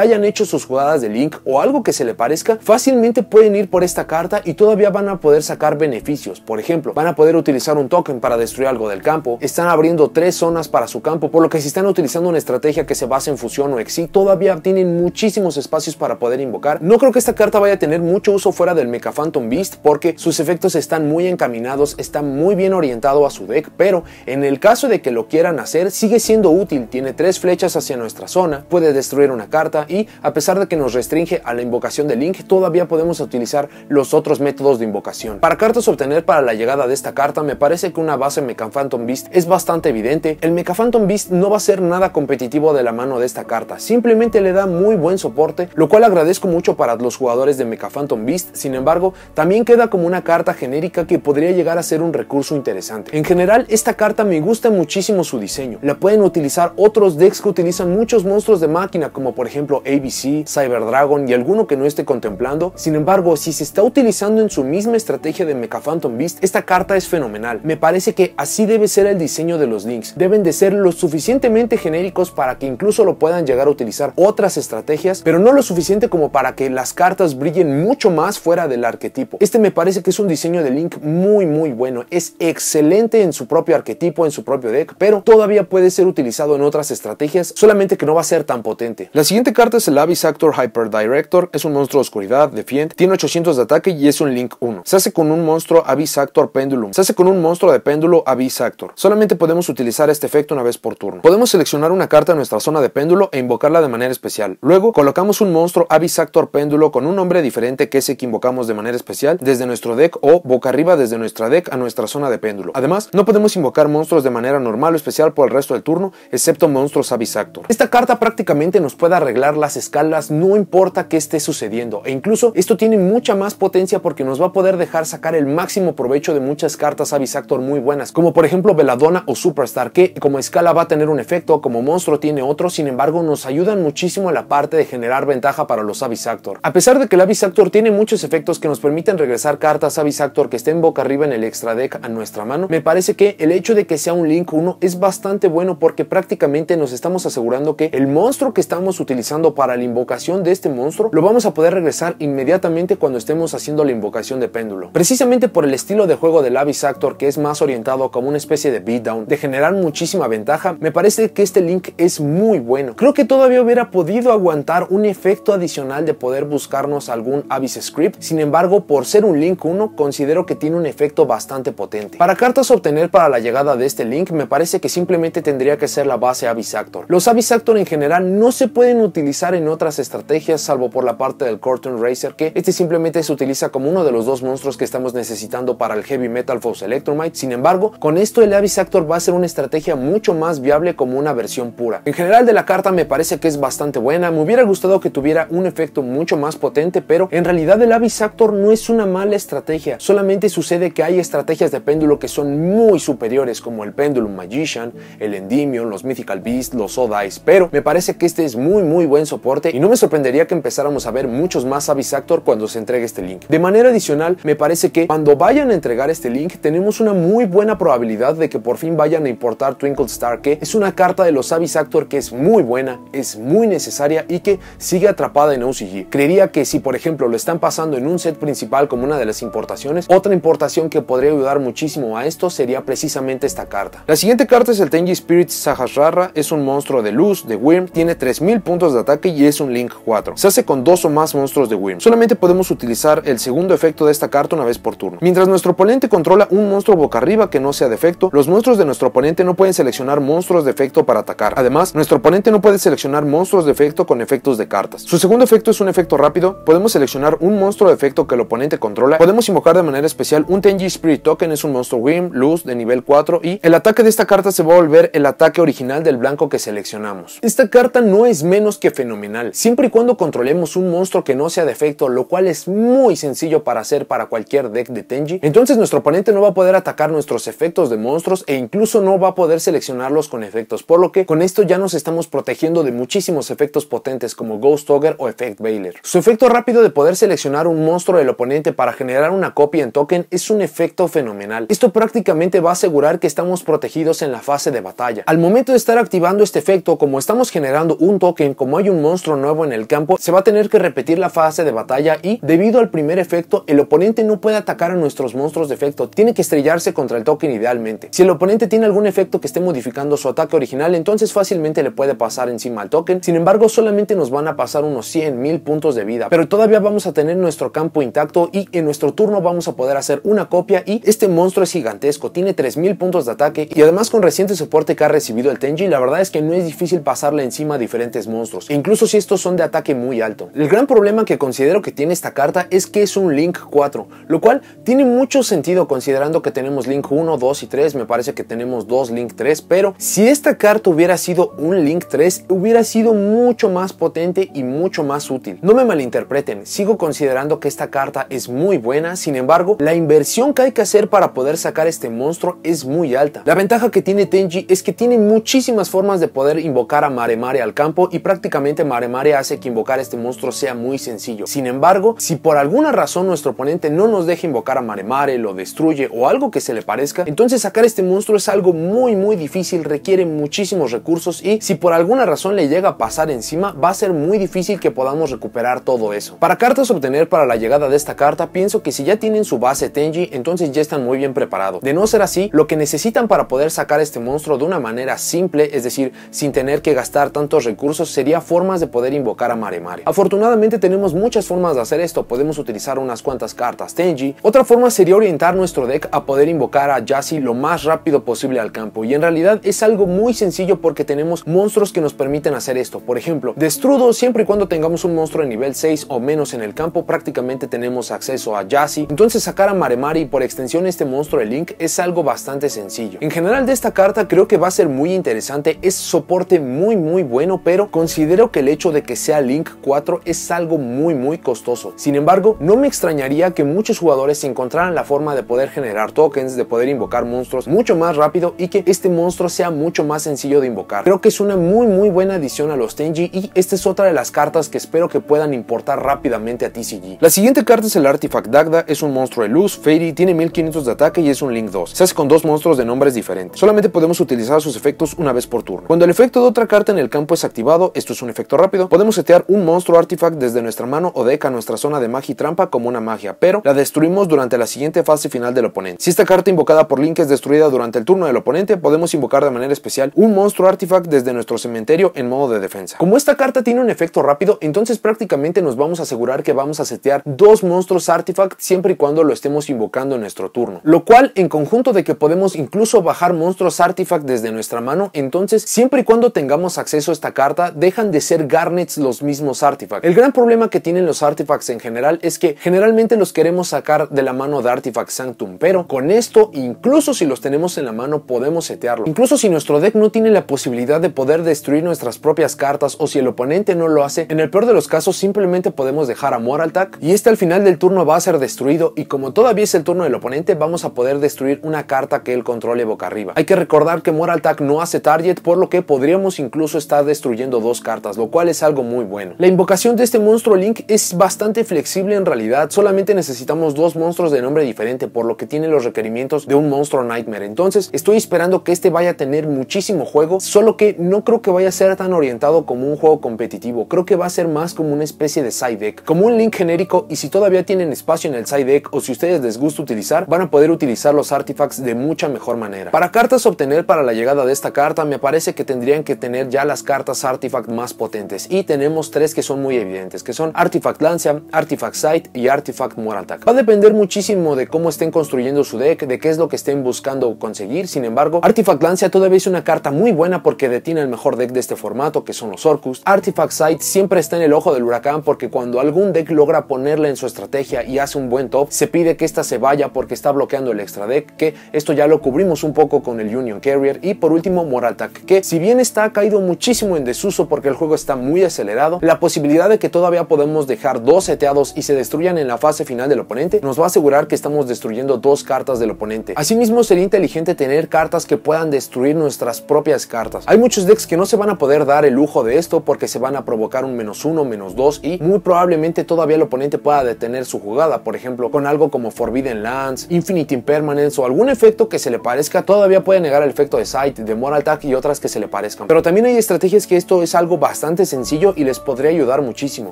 hayan hecho sus jugadas de Link o algo que se le parezca, fácilmente pueden ir por esta carta y todavía van a poder sacar beneficios. Por ejemplo, van a poder utilizar un token para destruir algo del campo, están abriendo tres zonas para su campo, por lo que si están utilizando una estrategia que se basa en fusión o exit, todavía tienen muchísimos espacios para poder invocar. No creo que esta carta vaya a tener mucho uso fuera del Mecha Phantom Beast porque sus efectos están muy encaminados, están muy bien orientado a su deck, pero en el caso de que lo quieran hacer, sigue siendo útil, tiene tres flechas hacia nuestra zona, puede destruir una carta y, a pesar de que nos restringe a la invocación de Link, todavía podemos utilizar los otros métodos de invocación. Para cartas obtener para la llegada de esta carta, me parece que una base Mecha Phantom Beast es bastante evidente. El Mecha Phantom Beast no va a ser nada competitivo de la mano de esta carta, simplemente le da muy buen soporte, lo cual agradezco mucho para los jugadores de Mecha Phantom Beast, sin embargo, también queda como una carta genérica que podría llegar a ser un recurso interesante. En general, esta carta me gusta muchísimo su diseño, la pueden utilizar otros decks utilizan muchos monstruos de máquina como por ejemplo ABC, Cyber Dragon y alguno que no esté contemplando. Sin embargo, si se está utilizando en su misma estrategia de Mecha Phantom Beast, esta carta es fenomenal. Me parece que así debe ser el diseño de los links. Deben de ser lo suficientemente genéricos para que incluso lo puedan llegar a utilizar otras estrategias, pero no lo suficiente como para que las cartas brillen mucho más fuera del arquetipo. Este me parece que es un diseño de Link muy muy bueno. Es excelente en su propio arquetipo, en su propio deck, pero todavía puede ser utilizado en otras estrategias solamente que no va a ser tan potente. La siguiente carta es el Abyss Actor Hyper Director, es un monstruo de oscuridad, Defiant, tiene 800 de ataque y es un Link 1. Se hace con un monstruo Abyss Actor Pendulum, se hace con un monstruo de péndulo Abyss Actor. Solamente podemos utilizar este efecto una vez por turno. Podemos seleccionar una carta en nuestra zona de péndulo e invocarla de manera especial. Luego colocamos un monstruo Abyss Actor Péndulo con un nombre diferente que ese que invocamos de manera especial desde nuestro deck o boca arriba desde nuestra deck a nuestra zona de péndulo. Además, no podemos invocar monstruos de manera normal o especial por el resto del turno, excepto monstruos Abyss Actor. Esta carta prácticamente nos puede arreglar las escalas, no importa qué esté sucediendo, e incluso esto tiene mucha más potencia porque nos va a poder dejar sacar el máximo provecho de muchas cartas Abyss Actor muy buenas, como por ejemplo Veladona o Superstar, que como escala va a tener un efecto, como monstruo tiene otro, sin embargo nos ayudan muchísimo en la parte de generar ventaja para los Abyss Actor. A pesar de que el Abyss Actor tiene muchos efectos que nos permiten regresar cartas avis Actor que estén boca arriba en el extra deck a nuestra mano, me parece que el hecho de que sea un Link 1 es bastante bueno porque prácticamente nos estamos asegurando que el monstruo que estamos utilizando para la invocación de este monstruo lo vamos a poder regresar inmediatamente cuando estemos haciendo la invocación de péndulo. Precisamente por el estilo de juego del Abyss Actor que es más orientado como una especie de beatdown, de generar muchísima ventaja, me parece que este link es muy bueno. Creo que todavía hubiera podido aguantar un efecto adicional de poder buscarnos algún Abyss Script, sin embargo por ser un link 1 considero que tiene un efecto bastante potente. Para cartas obtener para la llegada de este link me parece que simplemente tendría que ser la base Abyss Actor. Los Abyss Actor en general no se pueden utilizar en otras estrategias salvo por la parte del Corton Racer que este simplemente se utiliza como uno de los dos monstruos que estamos necesitando para el Heavy Metal Force Electromite. Sin embargo, con esto el Abyss Actor va a ser una estrategia mucho más viable como una versión pura. En general de la carta me parece que es bastante buena, me hubiera gustado que tuviera un efecto mucho más potente, pero en realidad el Abyss Actor no es una mala estrategia, solamente sucede que hay estrategias de péndulo que son muy superiores como el Pendulum Magician, el Endymion, los Mythical Beasts, los pero me parece que este es muy muy buen soporte y no me sorprendería que empezáramos a ver muchos más Avis Actor cuando se entregue este link. De manera adicional, me parece que cuando vayan a entregar este link tenemos una muy buena probabilidad de que por fin vayan a importar Twinkle Star, que es una carta de los Avis Actor que es muy buena, es muy necesaria y que sigue atrapada en OCG. Creería que si por ejemplo lo están pasando en un set principal como una de las importaciones, otra importación que podría ayudar muchísimo a esto sería precisamente esta carta. La siguiente carta es el Tenji Spirit Sahasrara, es un monstruo de luz de Wyrm tiene 3000 puntos de ataque y es un Link 4. Se hace con dos o más monstruos de Wyrm. Solamente podemos utilizar el segundo efecto de esta carta una vez por turno. Mientras nuestro oponente controla un monstruo boca arriba que no sea de efecto, los monstruos de nuestro oponente no pueden seleccionar monstruos de efecto para atacar. Además, nuestro oponente no puede seleccionar monstruos de efecto con efectos de cartas. Su segundo efecto es un efecto rápido. Podemos seleccionar un monstruo de efecto que el oponente controla. Podemos invocar de manera especial un Tenji Spirit Token, es un monstruo Wyrm, luz de nivel 4 y el ataque de esta carta se va a volver el ataque original del blanco que se seleccionamos. Esta carta no es menos que fenomenal, siempre y cuando controlemos un monstruo que no sea de efecto, lo cual es muy sencillo para hacer para cualquier deck de Tenji, entonces nuestro oponente no va a poder atacar nuestros efectos de monstruos e incluso no va a poder seleccionarlos con efectos, por lo que con esto ya nos estamos protegiendo de muchísimos efectos potentes como Ghost Ogre o Effect Veiler. Su efecto rápido de poder seleccionar un monstruo del oponente para generar una copia en token es un efecto fenomenal. Esto prácticamente va a asegurar que estamos protegidos en la fase de batalla. Al momento de estar activando este efecto, como estamos generando un token, como hay un monstruo nuevo en el campo, se va a tener que repetir la fase de batalla y, debido al primer efecto, el oponente no puede atacar a nuestros monstruos de efecto, tiene que estrellarse contra el token idealmente. Si el oponente tiene algún efecto que esté modificando su ataque original, entonces fácilmente le puede pasar encima al token, sin embargo solamente nos van a pasar unos 100.000 puntos de vida, pero todavía vamos a tener nuestro campo intacto y en nuestro turno vamos a poder hacer una copia y este monstruo es gigantesco, tiene 3000 puntos de ataque y además con reciente soporte que ha recibido el Tenji, la verdad es que no es difícil pasarle encima a diferentes monstruos, incluso si estos son de ataque muy alto. El gran problema que considero que tiene esta carta es que es un Link 4, lo cual tiene mucho sentido considerando que tenemos Link 1, 2 y 3, me parece que tenemos 2 Link 3, pero si esta carta hubiera sido un Link 3, hubiera sido mucho más potente y mucho más útil. No me malinterpreten, sigo considerando que esta carta es muy buena, sin embargo, la inversión que hay que hacer para poder sacar este monstruo es muy alta. La ventaja que tiene Tenji es que tiene muchísimas formas de poder invocar a Mare Mare al campo y prácticamente Mare Mare hace que invocar a este monstruo sea muy sencillo. Sin embargo, si por alguna razón nuestro oponente no nos deja invocar a Mare Mare, lo destruye o algo que se le parezca, entonces sacar este monstruo es algo muy muy difícil, requiere muchísimos recursos y si por alguna razón le llega a pasar encima, va a ser muy difícil que podamos recuperar todo eso. Para cartas obtener para la llegada de esta carta, pienso que si ya tienen su base Tenji, entonces ya están muy bien preparados. De no ser así, lo que necesitan para poder sacar este monstruo de una manera simple, es decir, sin tener que gastar tantos recursos sería formas de poder invocar a Maremare Afortunadamente tenemos muchas formas de hacer esto, podemos utilizar unas cuantas cartas Tenji. Otra forma sería orientar nuestro deck a poder invocar a Yassi lo más rápido posible al campo y en realidad es algo muy sencillo porque tenemos monstruos que nos permiten hacer esto. Por ejemplo, Destrudo siempre y cuando tengamos un monstruo de nivel 6 o menos en el campo prácticamente tenemos acceso a Yassi. Entonces sacar a Maremare y por extensión este monstruo de Link es algo bastante sencillo. En general de esta carta creo que va a ser muy interesante, es soporte muy muy bueno, pero considero que el hecho de que sea Link 4 es algo muy muy costoso. Sin embargo, no me extrañaría que muchos jugadores encontraran la forma de poder generar tokens, de poder invocar monstruos mucho más rápido y que este monstruo sea mucho más sencillo de invocar. Creo que es una muy muy buena adición a los Tenji y esta es otra de las cartas que espero que puedan importar rápidamente a TCG. La siguiente carta es el Artifact Dagda, es un monstruo de luz, Fairy, tiene 1500 de ataque y es un Link 2. Se hace con dos monstruos de nombres diferentes. Solamente podemos utilizar sus efectos una vez por turno. Cuando el efecto de otra carta en el campo es activado, esto es un efecto rápido, podemos setear un monstruo artifact desde nuestra mano o deca nuestra zona de magia y trampa como una magia, pero la destruimos durante la siguiente fase final del oponente. Si esta carta invocada por Link es destruida durante el turno del oponente, podemos invocar de manera especial un monstruo artifact desde nuestro cementerio en modo de defensa. Como esta carta tiene un efecto rápido, entonces prácticamente nos vamos a asegurar que vamos a setear dos monstruos artifact siempre y cuando lo estemos invocando en nuestro turno. Lo cual, en conjunto de que podemos incluso bajar monstruos artifact desde nuestra mano, entonces siempre y cuando tengamos acceso a esta carta, dejan de ser Garnets los mismos artifacts. El gran problema que tienen los artifacts en general es que generalmente los queremos sacar de la mano de Artifact Sanctum, pero con esto, incluso si los tenemos en la mano, podemos setearlo. Incluso si nuestro deck no tiene la posibilidad de poder destruir nuestras propias cartas o si el oponente no lo hace, en el peor de los casos simplemente podemos dejar a Moraltak y este al final del turno va a ser destruido y como todavía es el turno del oponente, vamos a poder destruir una carta que él controle boca arriba. Hay que recordar que Moraltak no hace target, por lo que podríamos incluso estar destruyendo dos cartas, lo cual es algo muy bueno. La invocación de este monstruo Link es bastante flexible en realidad, solamente necesitamos dos monstruos de nombre diferente, por lo que tiene los requerimientos de un monstruo Nightmare. Entonces, estoy esperando que este vaya a tener muchísimo juego, solo que no creo que vaya a ser tan orientado como un juego competitivo, creo que va a ser más como una especie de side deck, como un Link genérico y si todavía tienen espacio en el side deck o si ustedes les gusta utilizar, van a poder utilizar los artifacts de mucha mejor manera. Para cartas obtener para la llegada de esta carta, me parece que tendrían que tener ya las cartas Artifact más potentes. Y tenemos tres que son muy evidentes, que son Artifact Lancia, Artifact Sight y Artifact Moraltak. Va a depender muchísimo de cómo estén construyendo su deck, de qué es lo que estén buscando conseguir. Sin embargo, Artifact Lancia todavía es una carta muy buena porque detiene el mejor deck de este formato, que son los Orcus. Artifact Sight siempre está en el ojo del huracán porque cuando algún deck logra ponerla en su estrategia y hace un buen top, se pide que esta se vaya porque está bloqueando el extra deck, que esto ya lo cubrimos un poco con el Union Carrier. Y por último, Moraltak, que si si bien está caído muchísimo en desuso porque el juego está muy acelerado, la posibilidad de que todavía podemos dejar dos seteados y se destruyan en la fase final del oponente nos va a asegurar que estamos destruyendo dos cartas del oponente. Asimismo sería inteligente tener cartas que puedan destruir nuestras propias cartas. Hay muchos decks que no se van a poder dar el lujo de esto porque se van a provocar un menos uno, menos dos y muy probablemente todavía el oponente pueda detener su jugada, por ejemplo con algo como Forbidden Lands, Infinite Impermanence o algún efecto que se le parezca todavía puede negar el efecto de Sight, de Moral Attack y otras que se le parezcan, Pero también hay estrategias que esto es algo bastante sencillo y les podría ayudar muchísimo.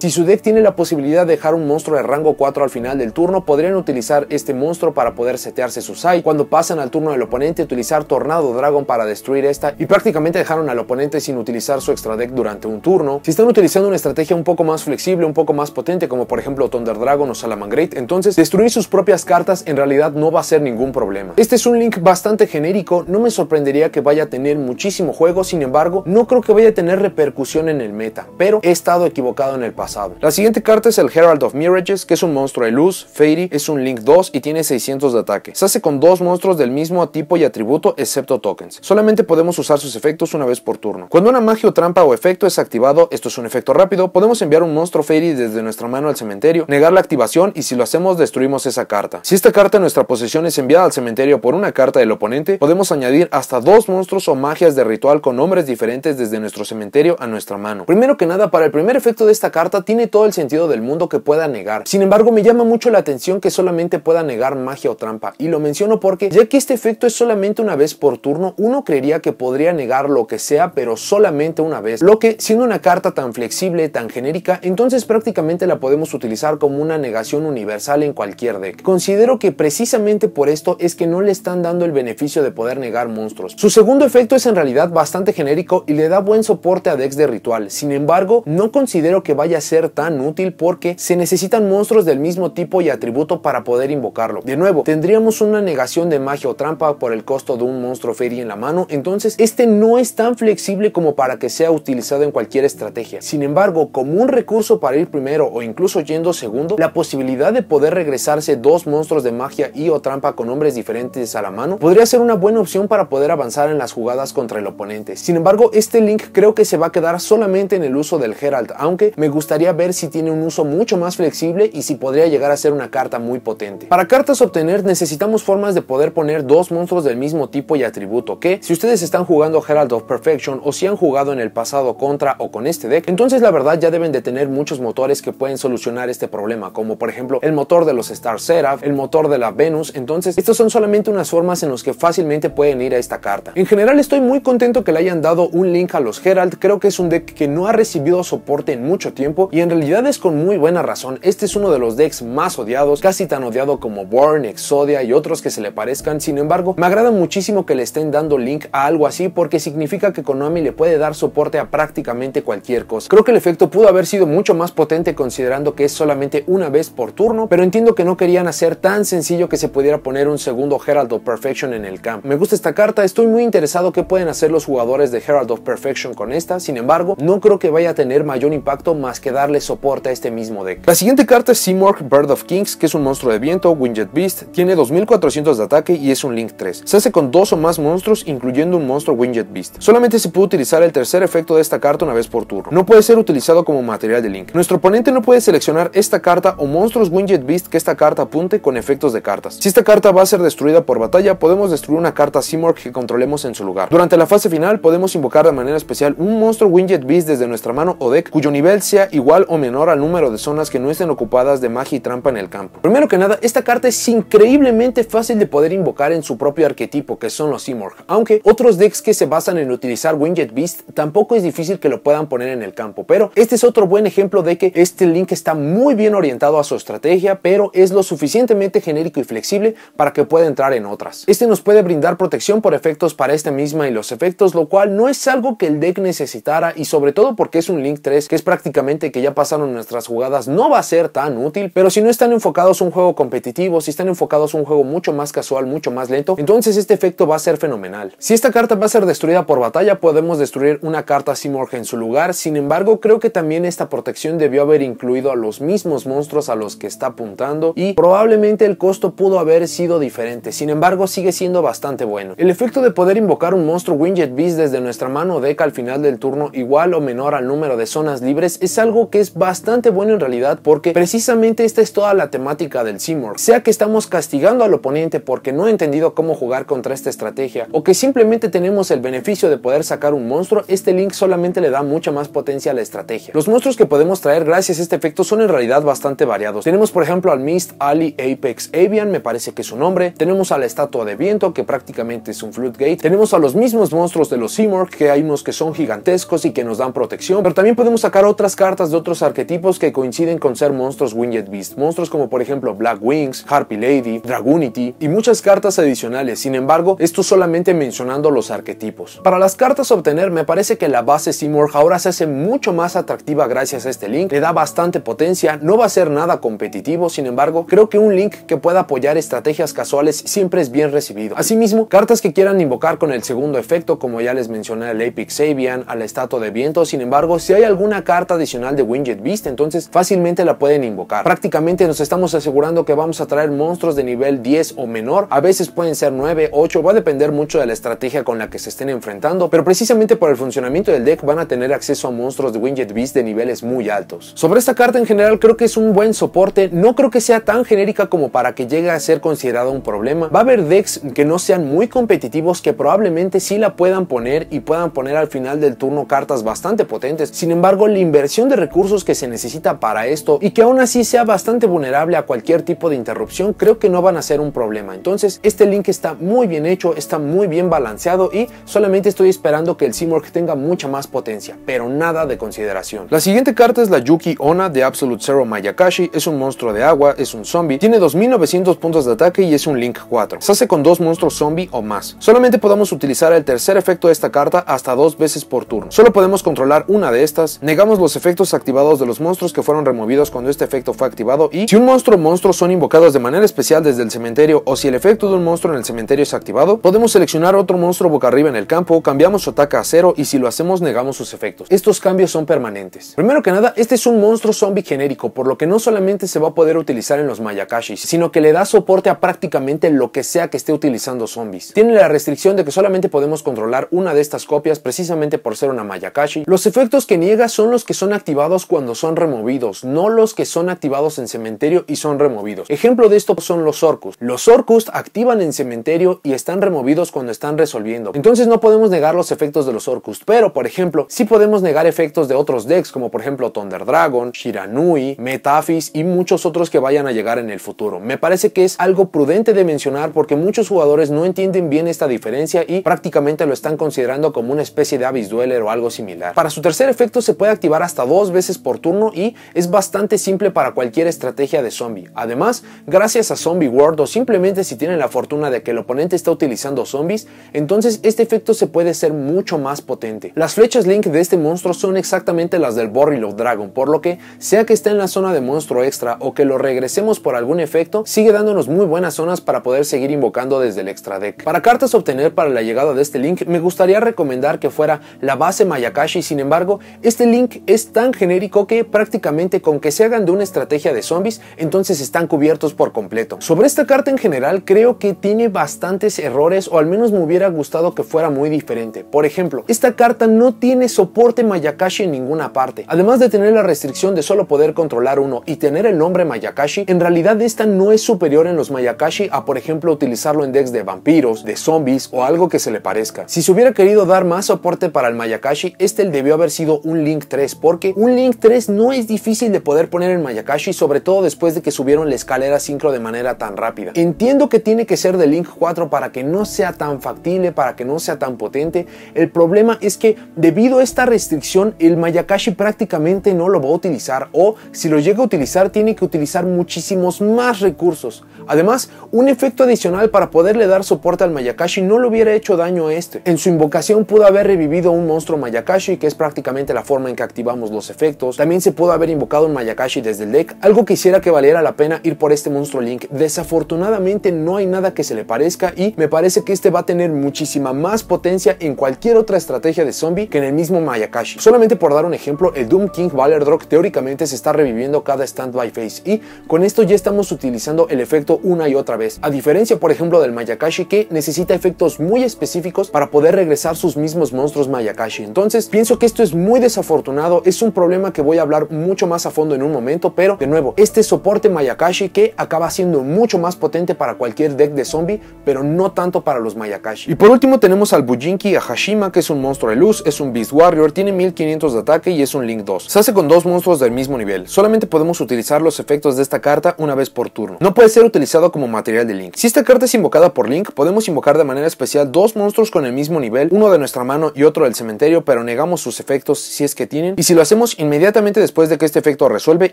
Si su deck tiene la posibilidad de dejar un monstruo de rango 4 al final del turno, podrían utilizar este monstruo para poder setearse su side. Cuando pasan al turno del oponente, utilizar Tornado Dragon para destruir esta y prácticamente dejaron al oponente sin utilizar su extra deck durante un turno. Si están utilizando una estrategia un poco más flexible, un poco más potente, como por ejemplo Thunder Dragon o Salamangreat, entonces destruir sus propias cartas en realidad no va a ser ningún problema. Este es un link bastante genérico, no me sorprendería que vaya a tener muchísimo juego sin embargo, no creo que vaya a tener repercusión en el meta, pero he estado equivocado en el pasado. La siguiente carta es el Herald of Mirages, que es un monstruo de luz, Fairy, es un Link 2 y tiene 600 de ataque. Se hace con dos monstruos del mismo tipo y atributo, excepto tokens. Solamente podemos usar sus efectos una vez por turno. Cuando una magia o trampa o efecto es activado, esto es un efecto rápido, podemos enviar un monstruo Fairy desde nuestra mano al cementerio, negar la activación y si lo hacemos destruimos esa carta. Si esta carta en nuestra posesión es enviada al cementerio por una carta del oponente, podemos añadir hasta dos monstruos o magias de ritual con nombres diferentes desde nuestro cementerio a nuestra mano. Primero que nada, para el primer efecto de esta carta tiene todo el sentido del mundo que pueda negar. Sin embargo, me llama mucho la atención que solamente pueda negar magia o trampa, y lo menciono porque, ya que este efecto es solamente una vez por turno, uno creería que podría negar lo que sea, pero solamente una vez, lo que, siendo una carta tan flexible, tan genérica, entonces prácticamente la podemos utilizar como una negación universal en cualquier deck. Considero que precisamente por esto es que no le están dando el beneficio de poder negar monstruos. Su segundo efecto es en realidad bastante genérico y le da buen soporte a decks de ritual, sin embargo no considero que vaya a ser tan útil porque se necesitan monstruos del mismo tipo y atributo para poder invocarlo. De nuevo, tendríamos una negación de magia o trampa por el costo de un monstruo Fairy en la mano, entonces este no es tan flexible como para que sea utilizado en cualquier estrategia. Sin embargo, como un recurso para ir primero o incluso yendo segundo, la posibilidad de poder regresarse dos monstruos de magia y o trampa con nombres diferentes a la mano podría ser una buena opción para poder avanzar en las jugadas contra el oponente. Sin embargo, este link creo que se va a quedar solamente en el uso del Herald, aunque me gustaría ver si tiene un uso mucho más flexible y si podría llegar a ser una carta muy potente. Para cartas obtener necesitamos formas de poder poner dos monstruos del mismo tipo y atributo que, si ustedes están jugando Herald of Perfection o si han jugado en el pasado contra o con este deck, entonces la verdad ya deben de tener muchos motores que pueden solucionar este problema, como por ejemplo el motor de los Star Seraph, el motor de la Venus, entonces estas son solamente unas formas en las que fácilmente pueden ir a esta carta. En general estoy muy contento que la hayan dado un link a los Herald, creo que es un deck que no ha recibido soporte en mucho tiempo y en realidad es con muy buena razón. Este es uno de los decks más odiados, casi tan odiado como Born, Exodia y otros que se le parezcan. Sin embargo, me agrada muchísimo que le estén dando link a algo así porque significa que Konami le puede dar soporte a prácticamente cualquier cosa. Creo que el efecto pudo haber sido mucho más potente considerando que es solamente una vez por turno, pero entiendo que no querían hacer tan sencillo que se pudiera poner un segundo Herald of Perfection en el campo. Me gusta esta carta, estoy muy interesado que pueden hacer los jugadores de Herald of Perfection con esta, sin embargo, no creo que vaya a tener mayor impacto más que darle soporte a este mismo deck. La siguiente carta es Seamorg Bird of Kings, que es un monstruo de viento, Winged Beast, tiene 2400 de ataque y es un Link 3. Se hace con dos o más monstruos, incluyendo un monstruo Winged Beast. Solamente se puede utilizar el tercer efecto de esta carta una vez por turno. No puede ser utilizado como material de Link. Nuestro oponente no puede seleccionar esta carta o monstruos Winged Beast que esta carta apunte con efectos de cartas. Si esta carta va a ser destruida por batalla, podemos destruir una carta Seamorg que controlemos en su lugar. Durante la fase final podemos invocar de manera especial un monstruo Winged Beast desde nuestra mano o deck cuyo nivel sea igual o menor al número de zonas que no estén ocupadas de magia y trampa en el campo. Primero que nada, esta carta es increíblemente fácil de poder invocar en su propio arquetipo que son los Seamorg, aunque otros decks que se basan en utilizar Winged Beast tampoco es difícil que lo puedan poner en el campo, pero este es otro buen ejemplo de que este link está muy bien orientado a su estrategia, pero es lo suficientemente genérico y flexible para que pueda entrar en otras. Este nos puede brindar protección por efectos para esta misma y los efectos lo cual no es algo que el deck necesitara y sobre todo porque es un Link 3 que es prácticamente que ya pasaron nuestras jugadas, no va a ser tan útil, pero si no están enfocados un juego competitivo, si están enfocados un juego mucho más casual, mucho más lento, entonces este efecto va a ser fenomenal. Si esta carta va a ser destruida por batalla, podemos destruir una carta Simorg en su lugar, sin embargo creo que también esta protección debió haber incluido a los mismos monstruos a los que está apuntando y probablemente el costo pudo haber sido diferente, sin embargo sigue siendo bastante bueno. El efecto de poder invocar un monstruo Winged Beast desde nuestra mano deca al final del turno igual o menor al número de zonas libres es algo que es bastante bueno en realidad porque precisamente esta es toda la temática del Seymour. Sea que estamos castigando al oponente porque no ha entendido cómo jugar contra esta estrategia o que simplemente tenemos el beneficio de poder sacar un monstruo, este Link solamente le da mucha más potencia a la estrategia. Los monstruos que podemos traer gracias a este efecto son en realidad bastante variados. Tenemos por ejemplo al Mist, Ali, Apex, Avian, me parece que es su nombre. Tenemos a la estatua de viento que prácticamente es un Floodgate. Tenemos a los mismos monstruos de los los que hay unos que son gigantescos y que nos dan protección, pero también podemos sacar otras cartas de otros arquetipos que coinciden con ser monstruos Winged Beast, monstruos como por ejemplo Black Wings, Harpy Lady, Dragonity y muchas cartas adicionales, sin embargo, esto solamente mencionando los arquetipos. Para las cartas obtener, me parece que la base Seamorg ahora se hace mucho más atractiva gracias a este link, le da bastante potencia, no va a ser nada competitivo, sin embargo, creo que un link que pueda apoyar estrategias casuales siempre es bien recibido. Asimismo, cartas que quieran invocar con el segundo efecto, como ya les mencioné al Apex Sabian, a la estatua de viento, sin embargo, si hay alguna carta adicional de Winged Beast, entonces fácilmente la pueden invocar. Prácticamente nos estamos asegurando que vamos a traer monstruos de nivel 10 o menor, a veces pueden ser 9, 8, va a depender mucho de la estrategia con la que se estén enfrentando, pero precisamente por el funcionamiento del deck van a tener acceso a monstruos de Winged Beast de niveles muy altos. Sobre esta carta en general creo que es un buen soporte, no creo que sea tan genérica como para que llegue a ser considerado un problema. Va a haber decks que no sean muy competitivos que probablemente sí la puedan poner y puedan poner al final del turno cartas bastante potentes. Sin embargo, la inversión de recursos que se necesita para esto y que aún así sea bastante vulnerable a cualquier tipo de interrupción, creo que no van a ser un problema. Entonces, este link está muy bien hecho, está muy bien balanceado y solamente estoy esperando que el Simorg tenga mucha más potencia, pero nada de consideración. La siguiente carta es la Yuki Ona de Absolute Zero Mayakashi, es un monstruo de agua, es un zombie, tiene 2900 puntos de ataque y es un Link 4. Se hace con dos monstruos zombie o más. Solamente podemos utilizar el tercer efecto de esta carta hasta dos veces por turno. Solo podemos controlar una de estas, negamos los efectos activados de los monstruos que fueron removidos cuando este efecto fue activado y si un monstruo o monstruos son invocados de manera especial desde el cementerio o si el efecto de un monstruo en el cementerio es activado, podemos seleccionar otro monstruo boca arriba en el campo, cambiamos su ataque a cero y si lo hacemos negamos sus efectos. Estos cambios son permanentes. Primero que nada, este es un monstruo zombie genérico, por lo que no solamente se va a poder utilizar en los Mayakashis, sino que le da soporte a prácticamente lo que sea que esté utilizando zombies. Tiene la restricción de que solamente podemos controlar una una de estas copias precisamente por ser una Mayakashi. Los efectos que niega son los que son activados cuando son removidos, no los que son activados en cementerio y son removidos. Ejemplo de esto son los Orcus. Los Orcus activan en cementerio y están removidos cuando están resolviendo. Entonces no podemos negar los efectos de los Orcus, pero por ejemplo, sí podemos negar efectos de otros decks como por ejemplo Thunder Dragon, Shiranui, Metaphys y muchos otros que vayan a llegar en el futuro. Me parece que es algo prudente de mencionar porque muchos jugadores no entienden bien esta diferencia y prácticamente lo están considerando considerando como una especie de Abyss dueler o algo similar. Para su tercer efecto se puede activar hasta dos veces por turno y es bastante simple para cualquier estrategia de zombie. Además, gracias a Zombie World o simplemente si tienen la fortuna de que el oponente está utilizando zombies, entonces este efecto se puede ser mucho más potente. Las flechas Link de este monstruo son exactamente las del Borrel of Dragon, por lo que sea que esté en la zona de monstruo extra o que lo regresemos por algún efecto, sigue dándonos muy buenas zonas para poder seguir invocando desde el extra deck. Para cartas obtener para la llegada de este Link, me gusta gustaría recomendar que fuera la base Mayakashi, sin embargo, este link es tan genérico que prácticamente con que se hagan de una estrategia de zombies, entonces están cubiertos por completo. Sobre esta carta en general, creo que tiene bastantes errores o al menos me hubiera gustado que fuera muy diferente. Por ejemplo, esta carta no tiene soporte Mayakashi en ninguna parte. Además de tener la restricción de solo poder controlar uno y tener el nombre Mayakashi, en realidad esta no es superior en los Mayakashi a por ejemplo utilizarlo en decks de vampiros, de zombies o algo que se le parezca. Si se hubiera querido dar más soporte para el Mayakashi, este debió haber sido un Link 3, porque un Link 3 no es difícil de poder poner en Mayakashi, sobre todo después de que subieron la escalera sincro de manera tan rápida. Entiendo que tiene que ser de Link 4 para que no sea tan factible, para que no sea tan potente. El problema es que debido a esta restricción, el Mayakashi prácticamente no lo va a utilizar, o si lo llega a utilizar, tiene que utilizar muchísimos más recursos. Además, un efecto adicional para poderle dar soporte al Mayakashi no le hubiera hecho daño a este. En su invocación pudo haber revivido un monstruo Mayakashi, que es prácticamente la forma en que activamos los efectos. También se pudo haber invocado un Mayakashi desde el deck, algo que hiciera que valiera la pena ir por este monstruo Link. Desafortunadamente no hay nada que se le parezca y me parece que este va a tener muchísima más potencia en cualquier otra estrategia de zombie que en el mismo Mayakashi. Solamente por dar un ejemplo, el Doom King Valerdrock teóricamente se está reviviendo cada stand-by phase y con esto ya estamos utilizando el efecto una y otra vez. A diferencia por ejemplo del Mayakashi que necesita efectos muy específicos para poder regresar sus mismos monstruos Mayakashi. Entonces, pienso que esto es muy desafortunado, es un problema que voy a hablar mucho más a fondo en un momento, pero de nuevo, este soporte Mayakashi que acaba siendo mucho más potente para cualquier deck de zombie, pero no tanto para los Mayakashi. Y por último tenemos al Bujinki a Hashima, que es un monstruo de luz, es un Beast Warrior, tiene 1500 de ataque y es un Link 2. Se hace con dos monstruos del mismo nivel, solamente podemos utilizar los efectos de esta carta una vez por turno. No puede ser utilizado como material de Link. Si esta carta es invocada por Link, podemos invocar de manera especial dos monstruos con el mismo nivel uno de nuestra mano y otro del cementerio, pero negamos sus efectos si es que tienen. Y si lo hacemos inmediatamente después de que este efecto resuelve,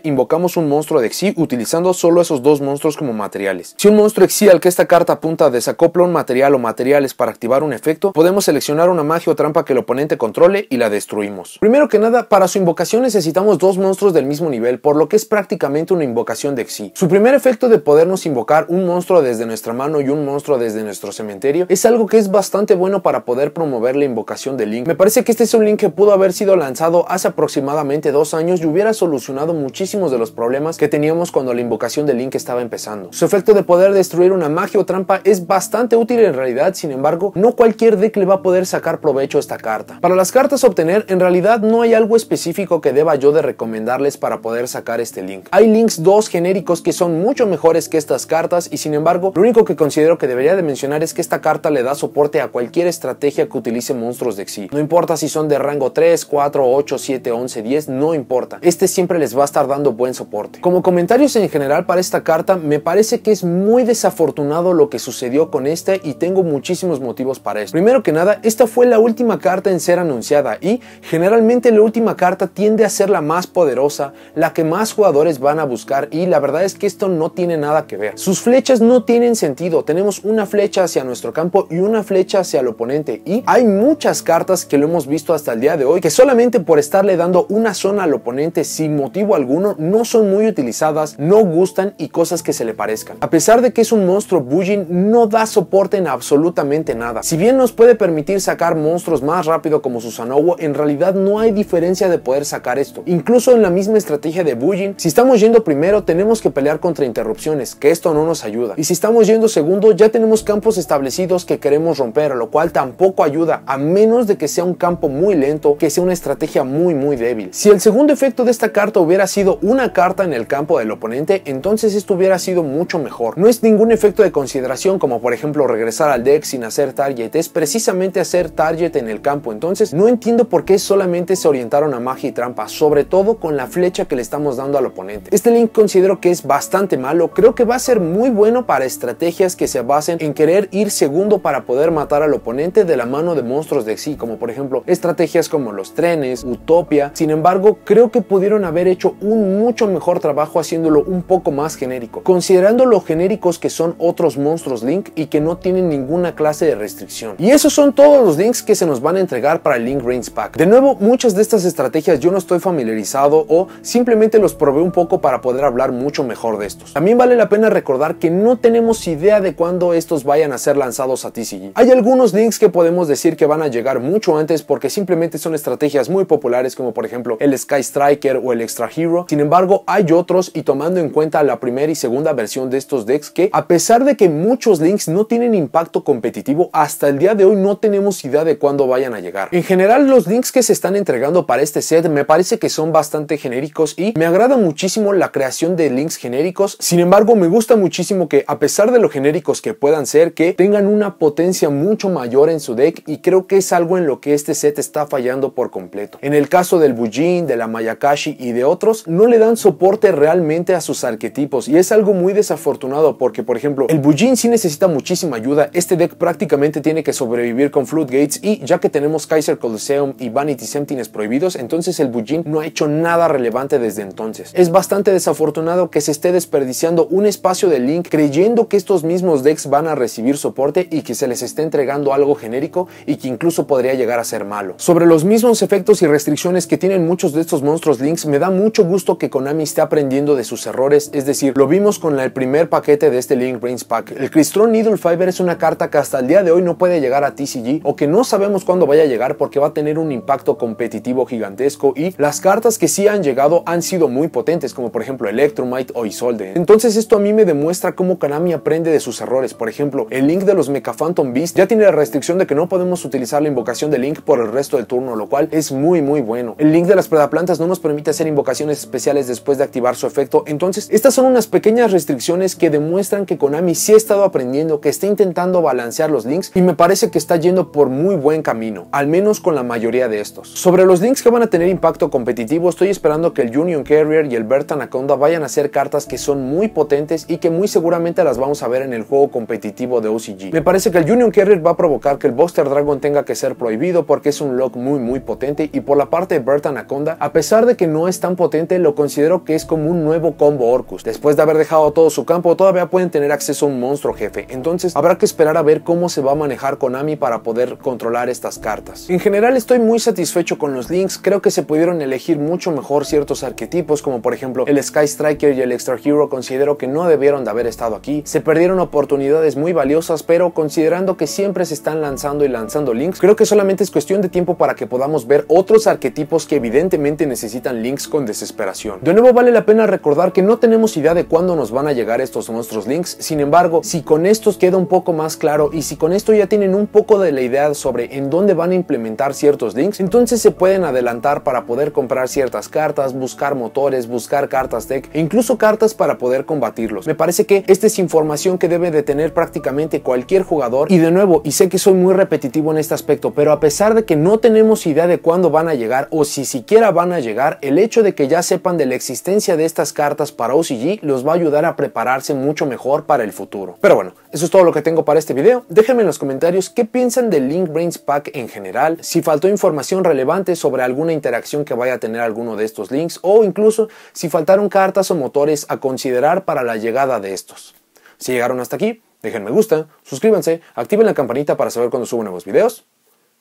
invocamos un monstruo de Xi utilizando solo esos dos monstruos como materiales. Si un monstruo Xi al que esta carta apunta desacopla un material o materiales para activar un efecto, podemos seleccionar una magia o trampa que el oponente controle y la destruimos. Primero que nada, para su invocación necesitamos dos monstruos del mismo nivel, por lo que es prácticamente una invocación de Xi. Su primer efecto de podernos invocar un monstruo desde nuestra mano y un monstruo desde nuestro cementerio es algo que es bastante bueno para poder promover la invocación de link. Me parece que este es un link que pudo haber sido lanzado hace aproximadamente dos años y hubiera solucionado muchísimos de los problemas que teníamos cuando la invocación de link estaba empezando. Su efecto de poder destruir una magia o trampa es bastante útil en realidad, sin embargo, no cualquier deck le va a poder sacar provecho a esta carta. Para las cartas obtener, en realidad no hay algo específico que deba yo de recomendarles para poder sacar este link. Hay links dos genéricos que son mucho mejores que estas cartas y sin embargo, lo único que considero que debería de mencionar es que esta carta le da soporte a cualquier estrategia que utilice Monstruos de Xi. No importa si son de rango 3, 4, 8, 7, 11, 10, no importa. Este siempre les va a estar dando buen soporte. Como comentarios en general para esta carta, me parece que es muy desafortunado lo que sucedió con esta y tengo muchísimos motivos para esto. Primero que nada, esta fue la última carta en ser anunciada y generalmente la última carta tiende a ser la más poderosa, la que más jugadores van a buscar y la verdad es que esto no tiene nada que ver. Sus flechas no tienen sentido, tenemos una flecha hacia nuestro campo y una flecha hacia el oponente hay muchas cartas que lo hemos visto hasta el día de hoy que solamente por estarle dando una zona al oponente sin motivo alguno no son muy utilizadas, no gustan y cosas que se le parezcan. A pesar de que es un monstruo Bujin, no da soporte en absolutamente nada. Si bien nos puede permitir sacar monstruos más rápido como Susanowo, en realidad no hay diferencia de poder sacar esto. Incluso en la misma estrategia de Bujin, si estamos yendo primero tenemos que pelear contra interrupciones, que esto no nos ayuda. Y si estamos yendo segundo ya tenemos campos establecidos que queremos romper, lo cual tampoco ayuda a menos de que sea un campo muy lento, que sea una estrategia muy muy débil. Si el segundo efecto de esta carta hubiera sido una carta en el campo del oponente, entonces esto hubiera sido mucho mejor. No es ningún efecto de consideración como por ejemplo regresar al deck sin hacer target, es precisamente hacer target en el campo, entonces no entiendo por qué solamente se orientaron a magia y trampa, sobre todo con la flecha que le estamos dando al oponente. Este link considero que es bastante malo, creo que va a ser muy bueno para estrategias que se basen en querer ir segundo para poder matar al oponente de la mano de monstruos de sí, como por ejemplo estrategias como los trenes, Utopia. Sin embargo, creo que pudieron haber hecho un mucho mejor trabajo haciéndolo un poco más genérico, considerando lo genéricos que son otros monstruos Link y que no tienen ninguna clase de restricción. Y esos son todos los links que se nos van a entregar para el Link rains Pack. De nuevo, muchas de estas estrategias yo no estoy familiarizado o simplemente los probé un poco para poder hablar mucho mejor de estos. También vale la pena recordar que no tenemos idea de cuándo estos vayan a ser lanzados a TCG. Hay algunos links que podemos decir que van a llegar mucho antes porque simplemente son estrategias muy populares como por ejemplo el Sky Striker o el Extra Hero. Sin embargo, hay otros y tomando en cuenta la primera y segunda versión de estos decks que a pesar de que muchos links no tienen impacto competitivo, hasta el día de hoy no tenemos idea de cuándo vayan a llegar. En general, los links que se están entregando para este set me parece que son bastante genéricos y me agrada muchísimo la creación de links genéricos. Sin embargo, me gusta muchísimo que a pesar de lo genéricos que puedan ser, que tengan una potencia mucho mayor en su y creo que es algo en lo que este set está fallando por completo. En el caso del Bujin, de la Mayakashi y de otros, no le dan soporte realmente a sus arquetipos y es algo muy desafortunado porque por ejemplo el Bujin sí necesita muchísima ayuda, este deck prácticamente tiene que sobrevivir con Floodgates y ya que tenemos Kaiser Coliseum y Vanity Sentines prohibidos, entonces el Bujin no ha hecho nada relevante desde entonces. Es bastante desafortunado que se esté desperdiciando un espacio de Link creyendo que estos mismos decks van a recibir soporte y que se les esté entregando algo genérico y que incluso podría llegar a ser malo. Sobre los mismos efectos y restricciones que tienen muchos de estos monstruos Links, me da mucho gusto que Konami esté aprendiendo de sus errores, es decir, lo vimos con el primer paquete de este Link Brains Pack. El Crystron Needle Fiber es una carta que hasta el día de hoy no puede llegar a TCG o que no sabemos cuándo vaya a llegar porque va a tener un impacto competitivo gigantesco y las cartas que sí han llegado han sido muy potentes como por ejemplo Electromite o Isolde. Entonces esto a mí me demuestra cómo Konami aprende de sus errores. Por ejemplo, el Link de los Mecha Phantom Beast ya tiene la restricción de que no no podemos utilizar la invocación de Link por el resto del turno, lo cual es muy muy bueno. El Link de las Predaplantas no nos permite hacer invocaciones especiales después de activar su efecto, entonces estas son unas pequeñas restricciones que demuestran que Konami sí ha estado aprendiendo, que está intentando balancear los links y me parece que está yendo por muy buen camino, al menos con la mayoría de estos. Sobre los links que van a tener impacto competitivo, estoy esperando que el Union Carrier y el Bert Anaconda vayan a ser cartas que son muy potentes y que muy seguramente las vamos a ver en el juego competitivo de OCG. Me parece que el Union Carrier va a provocar que el boss Dragon tenga que ser prohibido porque es un lock muy muy potente y por la parte de Bert Anaconda, a pesar de que no es tan potente, lo considero que es como un nuevo combo Orcus. Después de haber dejado todo su campo, todavía pueden tener acceso a un monstruo jefe, entonces habrá que esperar a ver cómo se va a manejar Konami para poder controlar estas cartas. En general estoy muy satisfecho con los links, creo que se pudieron elegir mucho mejor ciertos arquetipos como por ejemplo el Sky Striker y el Extra Hero considero que no debieron de haber estado aquí, se perdieron oportunidades muy valiosas pero considerando que siempre se están lanzando y lanzando links, creo que solamente es cuestión de tiempo para que podamos ver otros arquetipos que evidentemente necesitan links con desesperación. De nuevo vale la pena recordar que no tenemos idea de cuándo nos van a llegar estos nuestros links, sin embargo, si con estos queda un poco más claro y si con esto ya tienen un poco de la idea sobre en dónde van a implementar ciertos links, entonces se pueden adelantar para poder comprar ciertas cartas, buscar motores, buscar cartas tech e incluso cartas para poder combatirlos. Me parece que esta es información que debe de tener prácticamente cualquier jugador y de nuevo, y sé que soy muy repetitivo, repetitivo en este aspecto, pero a pesar de que no tenemos idea de cuándo van a llegar o si siquiera van a llegar, el hecho de que ya sepan de la existencia de estas cartas para OCG los va a ayudar a prepararse mucho mejor para el futuro. Pero bueno, eso es todo lo que tengo para este video. Déjenme en los comentarios qué piensan del Link Brains Pack en general, si faltó información relevante sobre alguna interacción que vaya a tener alguno de estos links o incluso si faltaron cartas o motores a considerar para la llegada de estos. Si llegaron hasta aquí, Dejen me gusta, suscríbanse, activen la campanita para saber cuando subo nuevos videos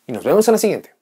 y nos vemos en la siguiente.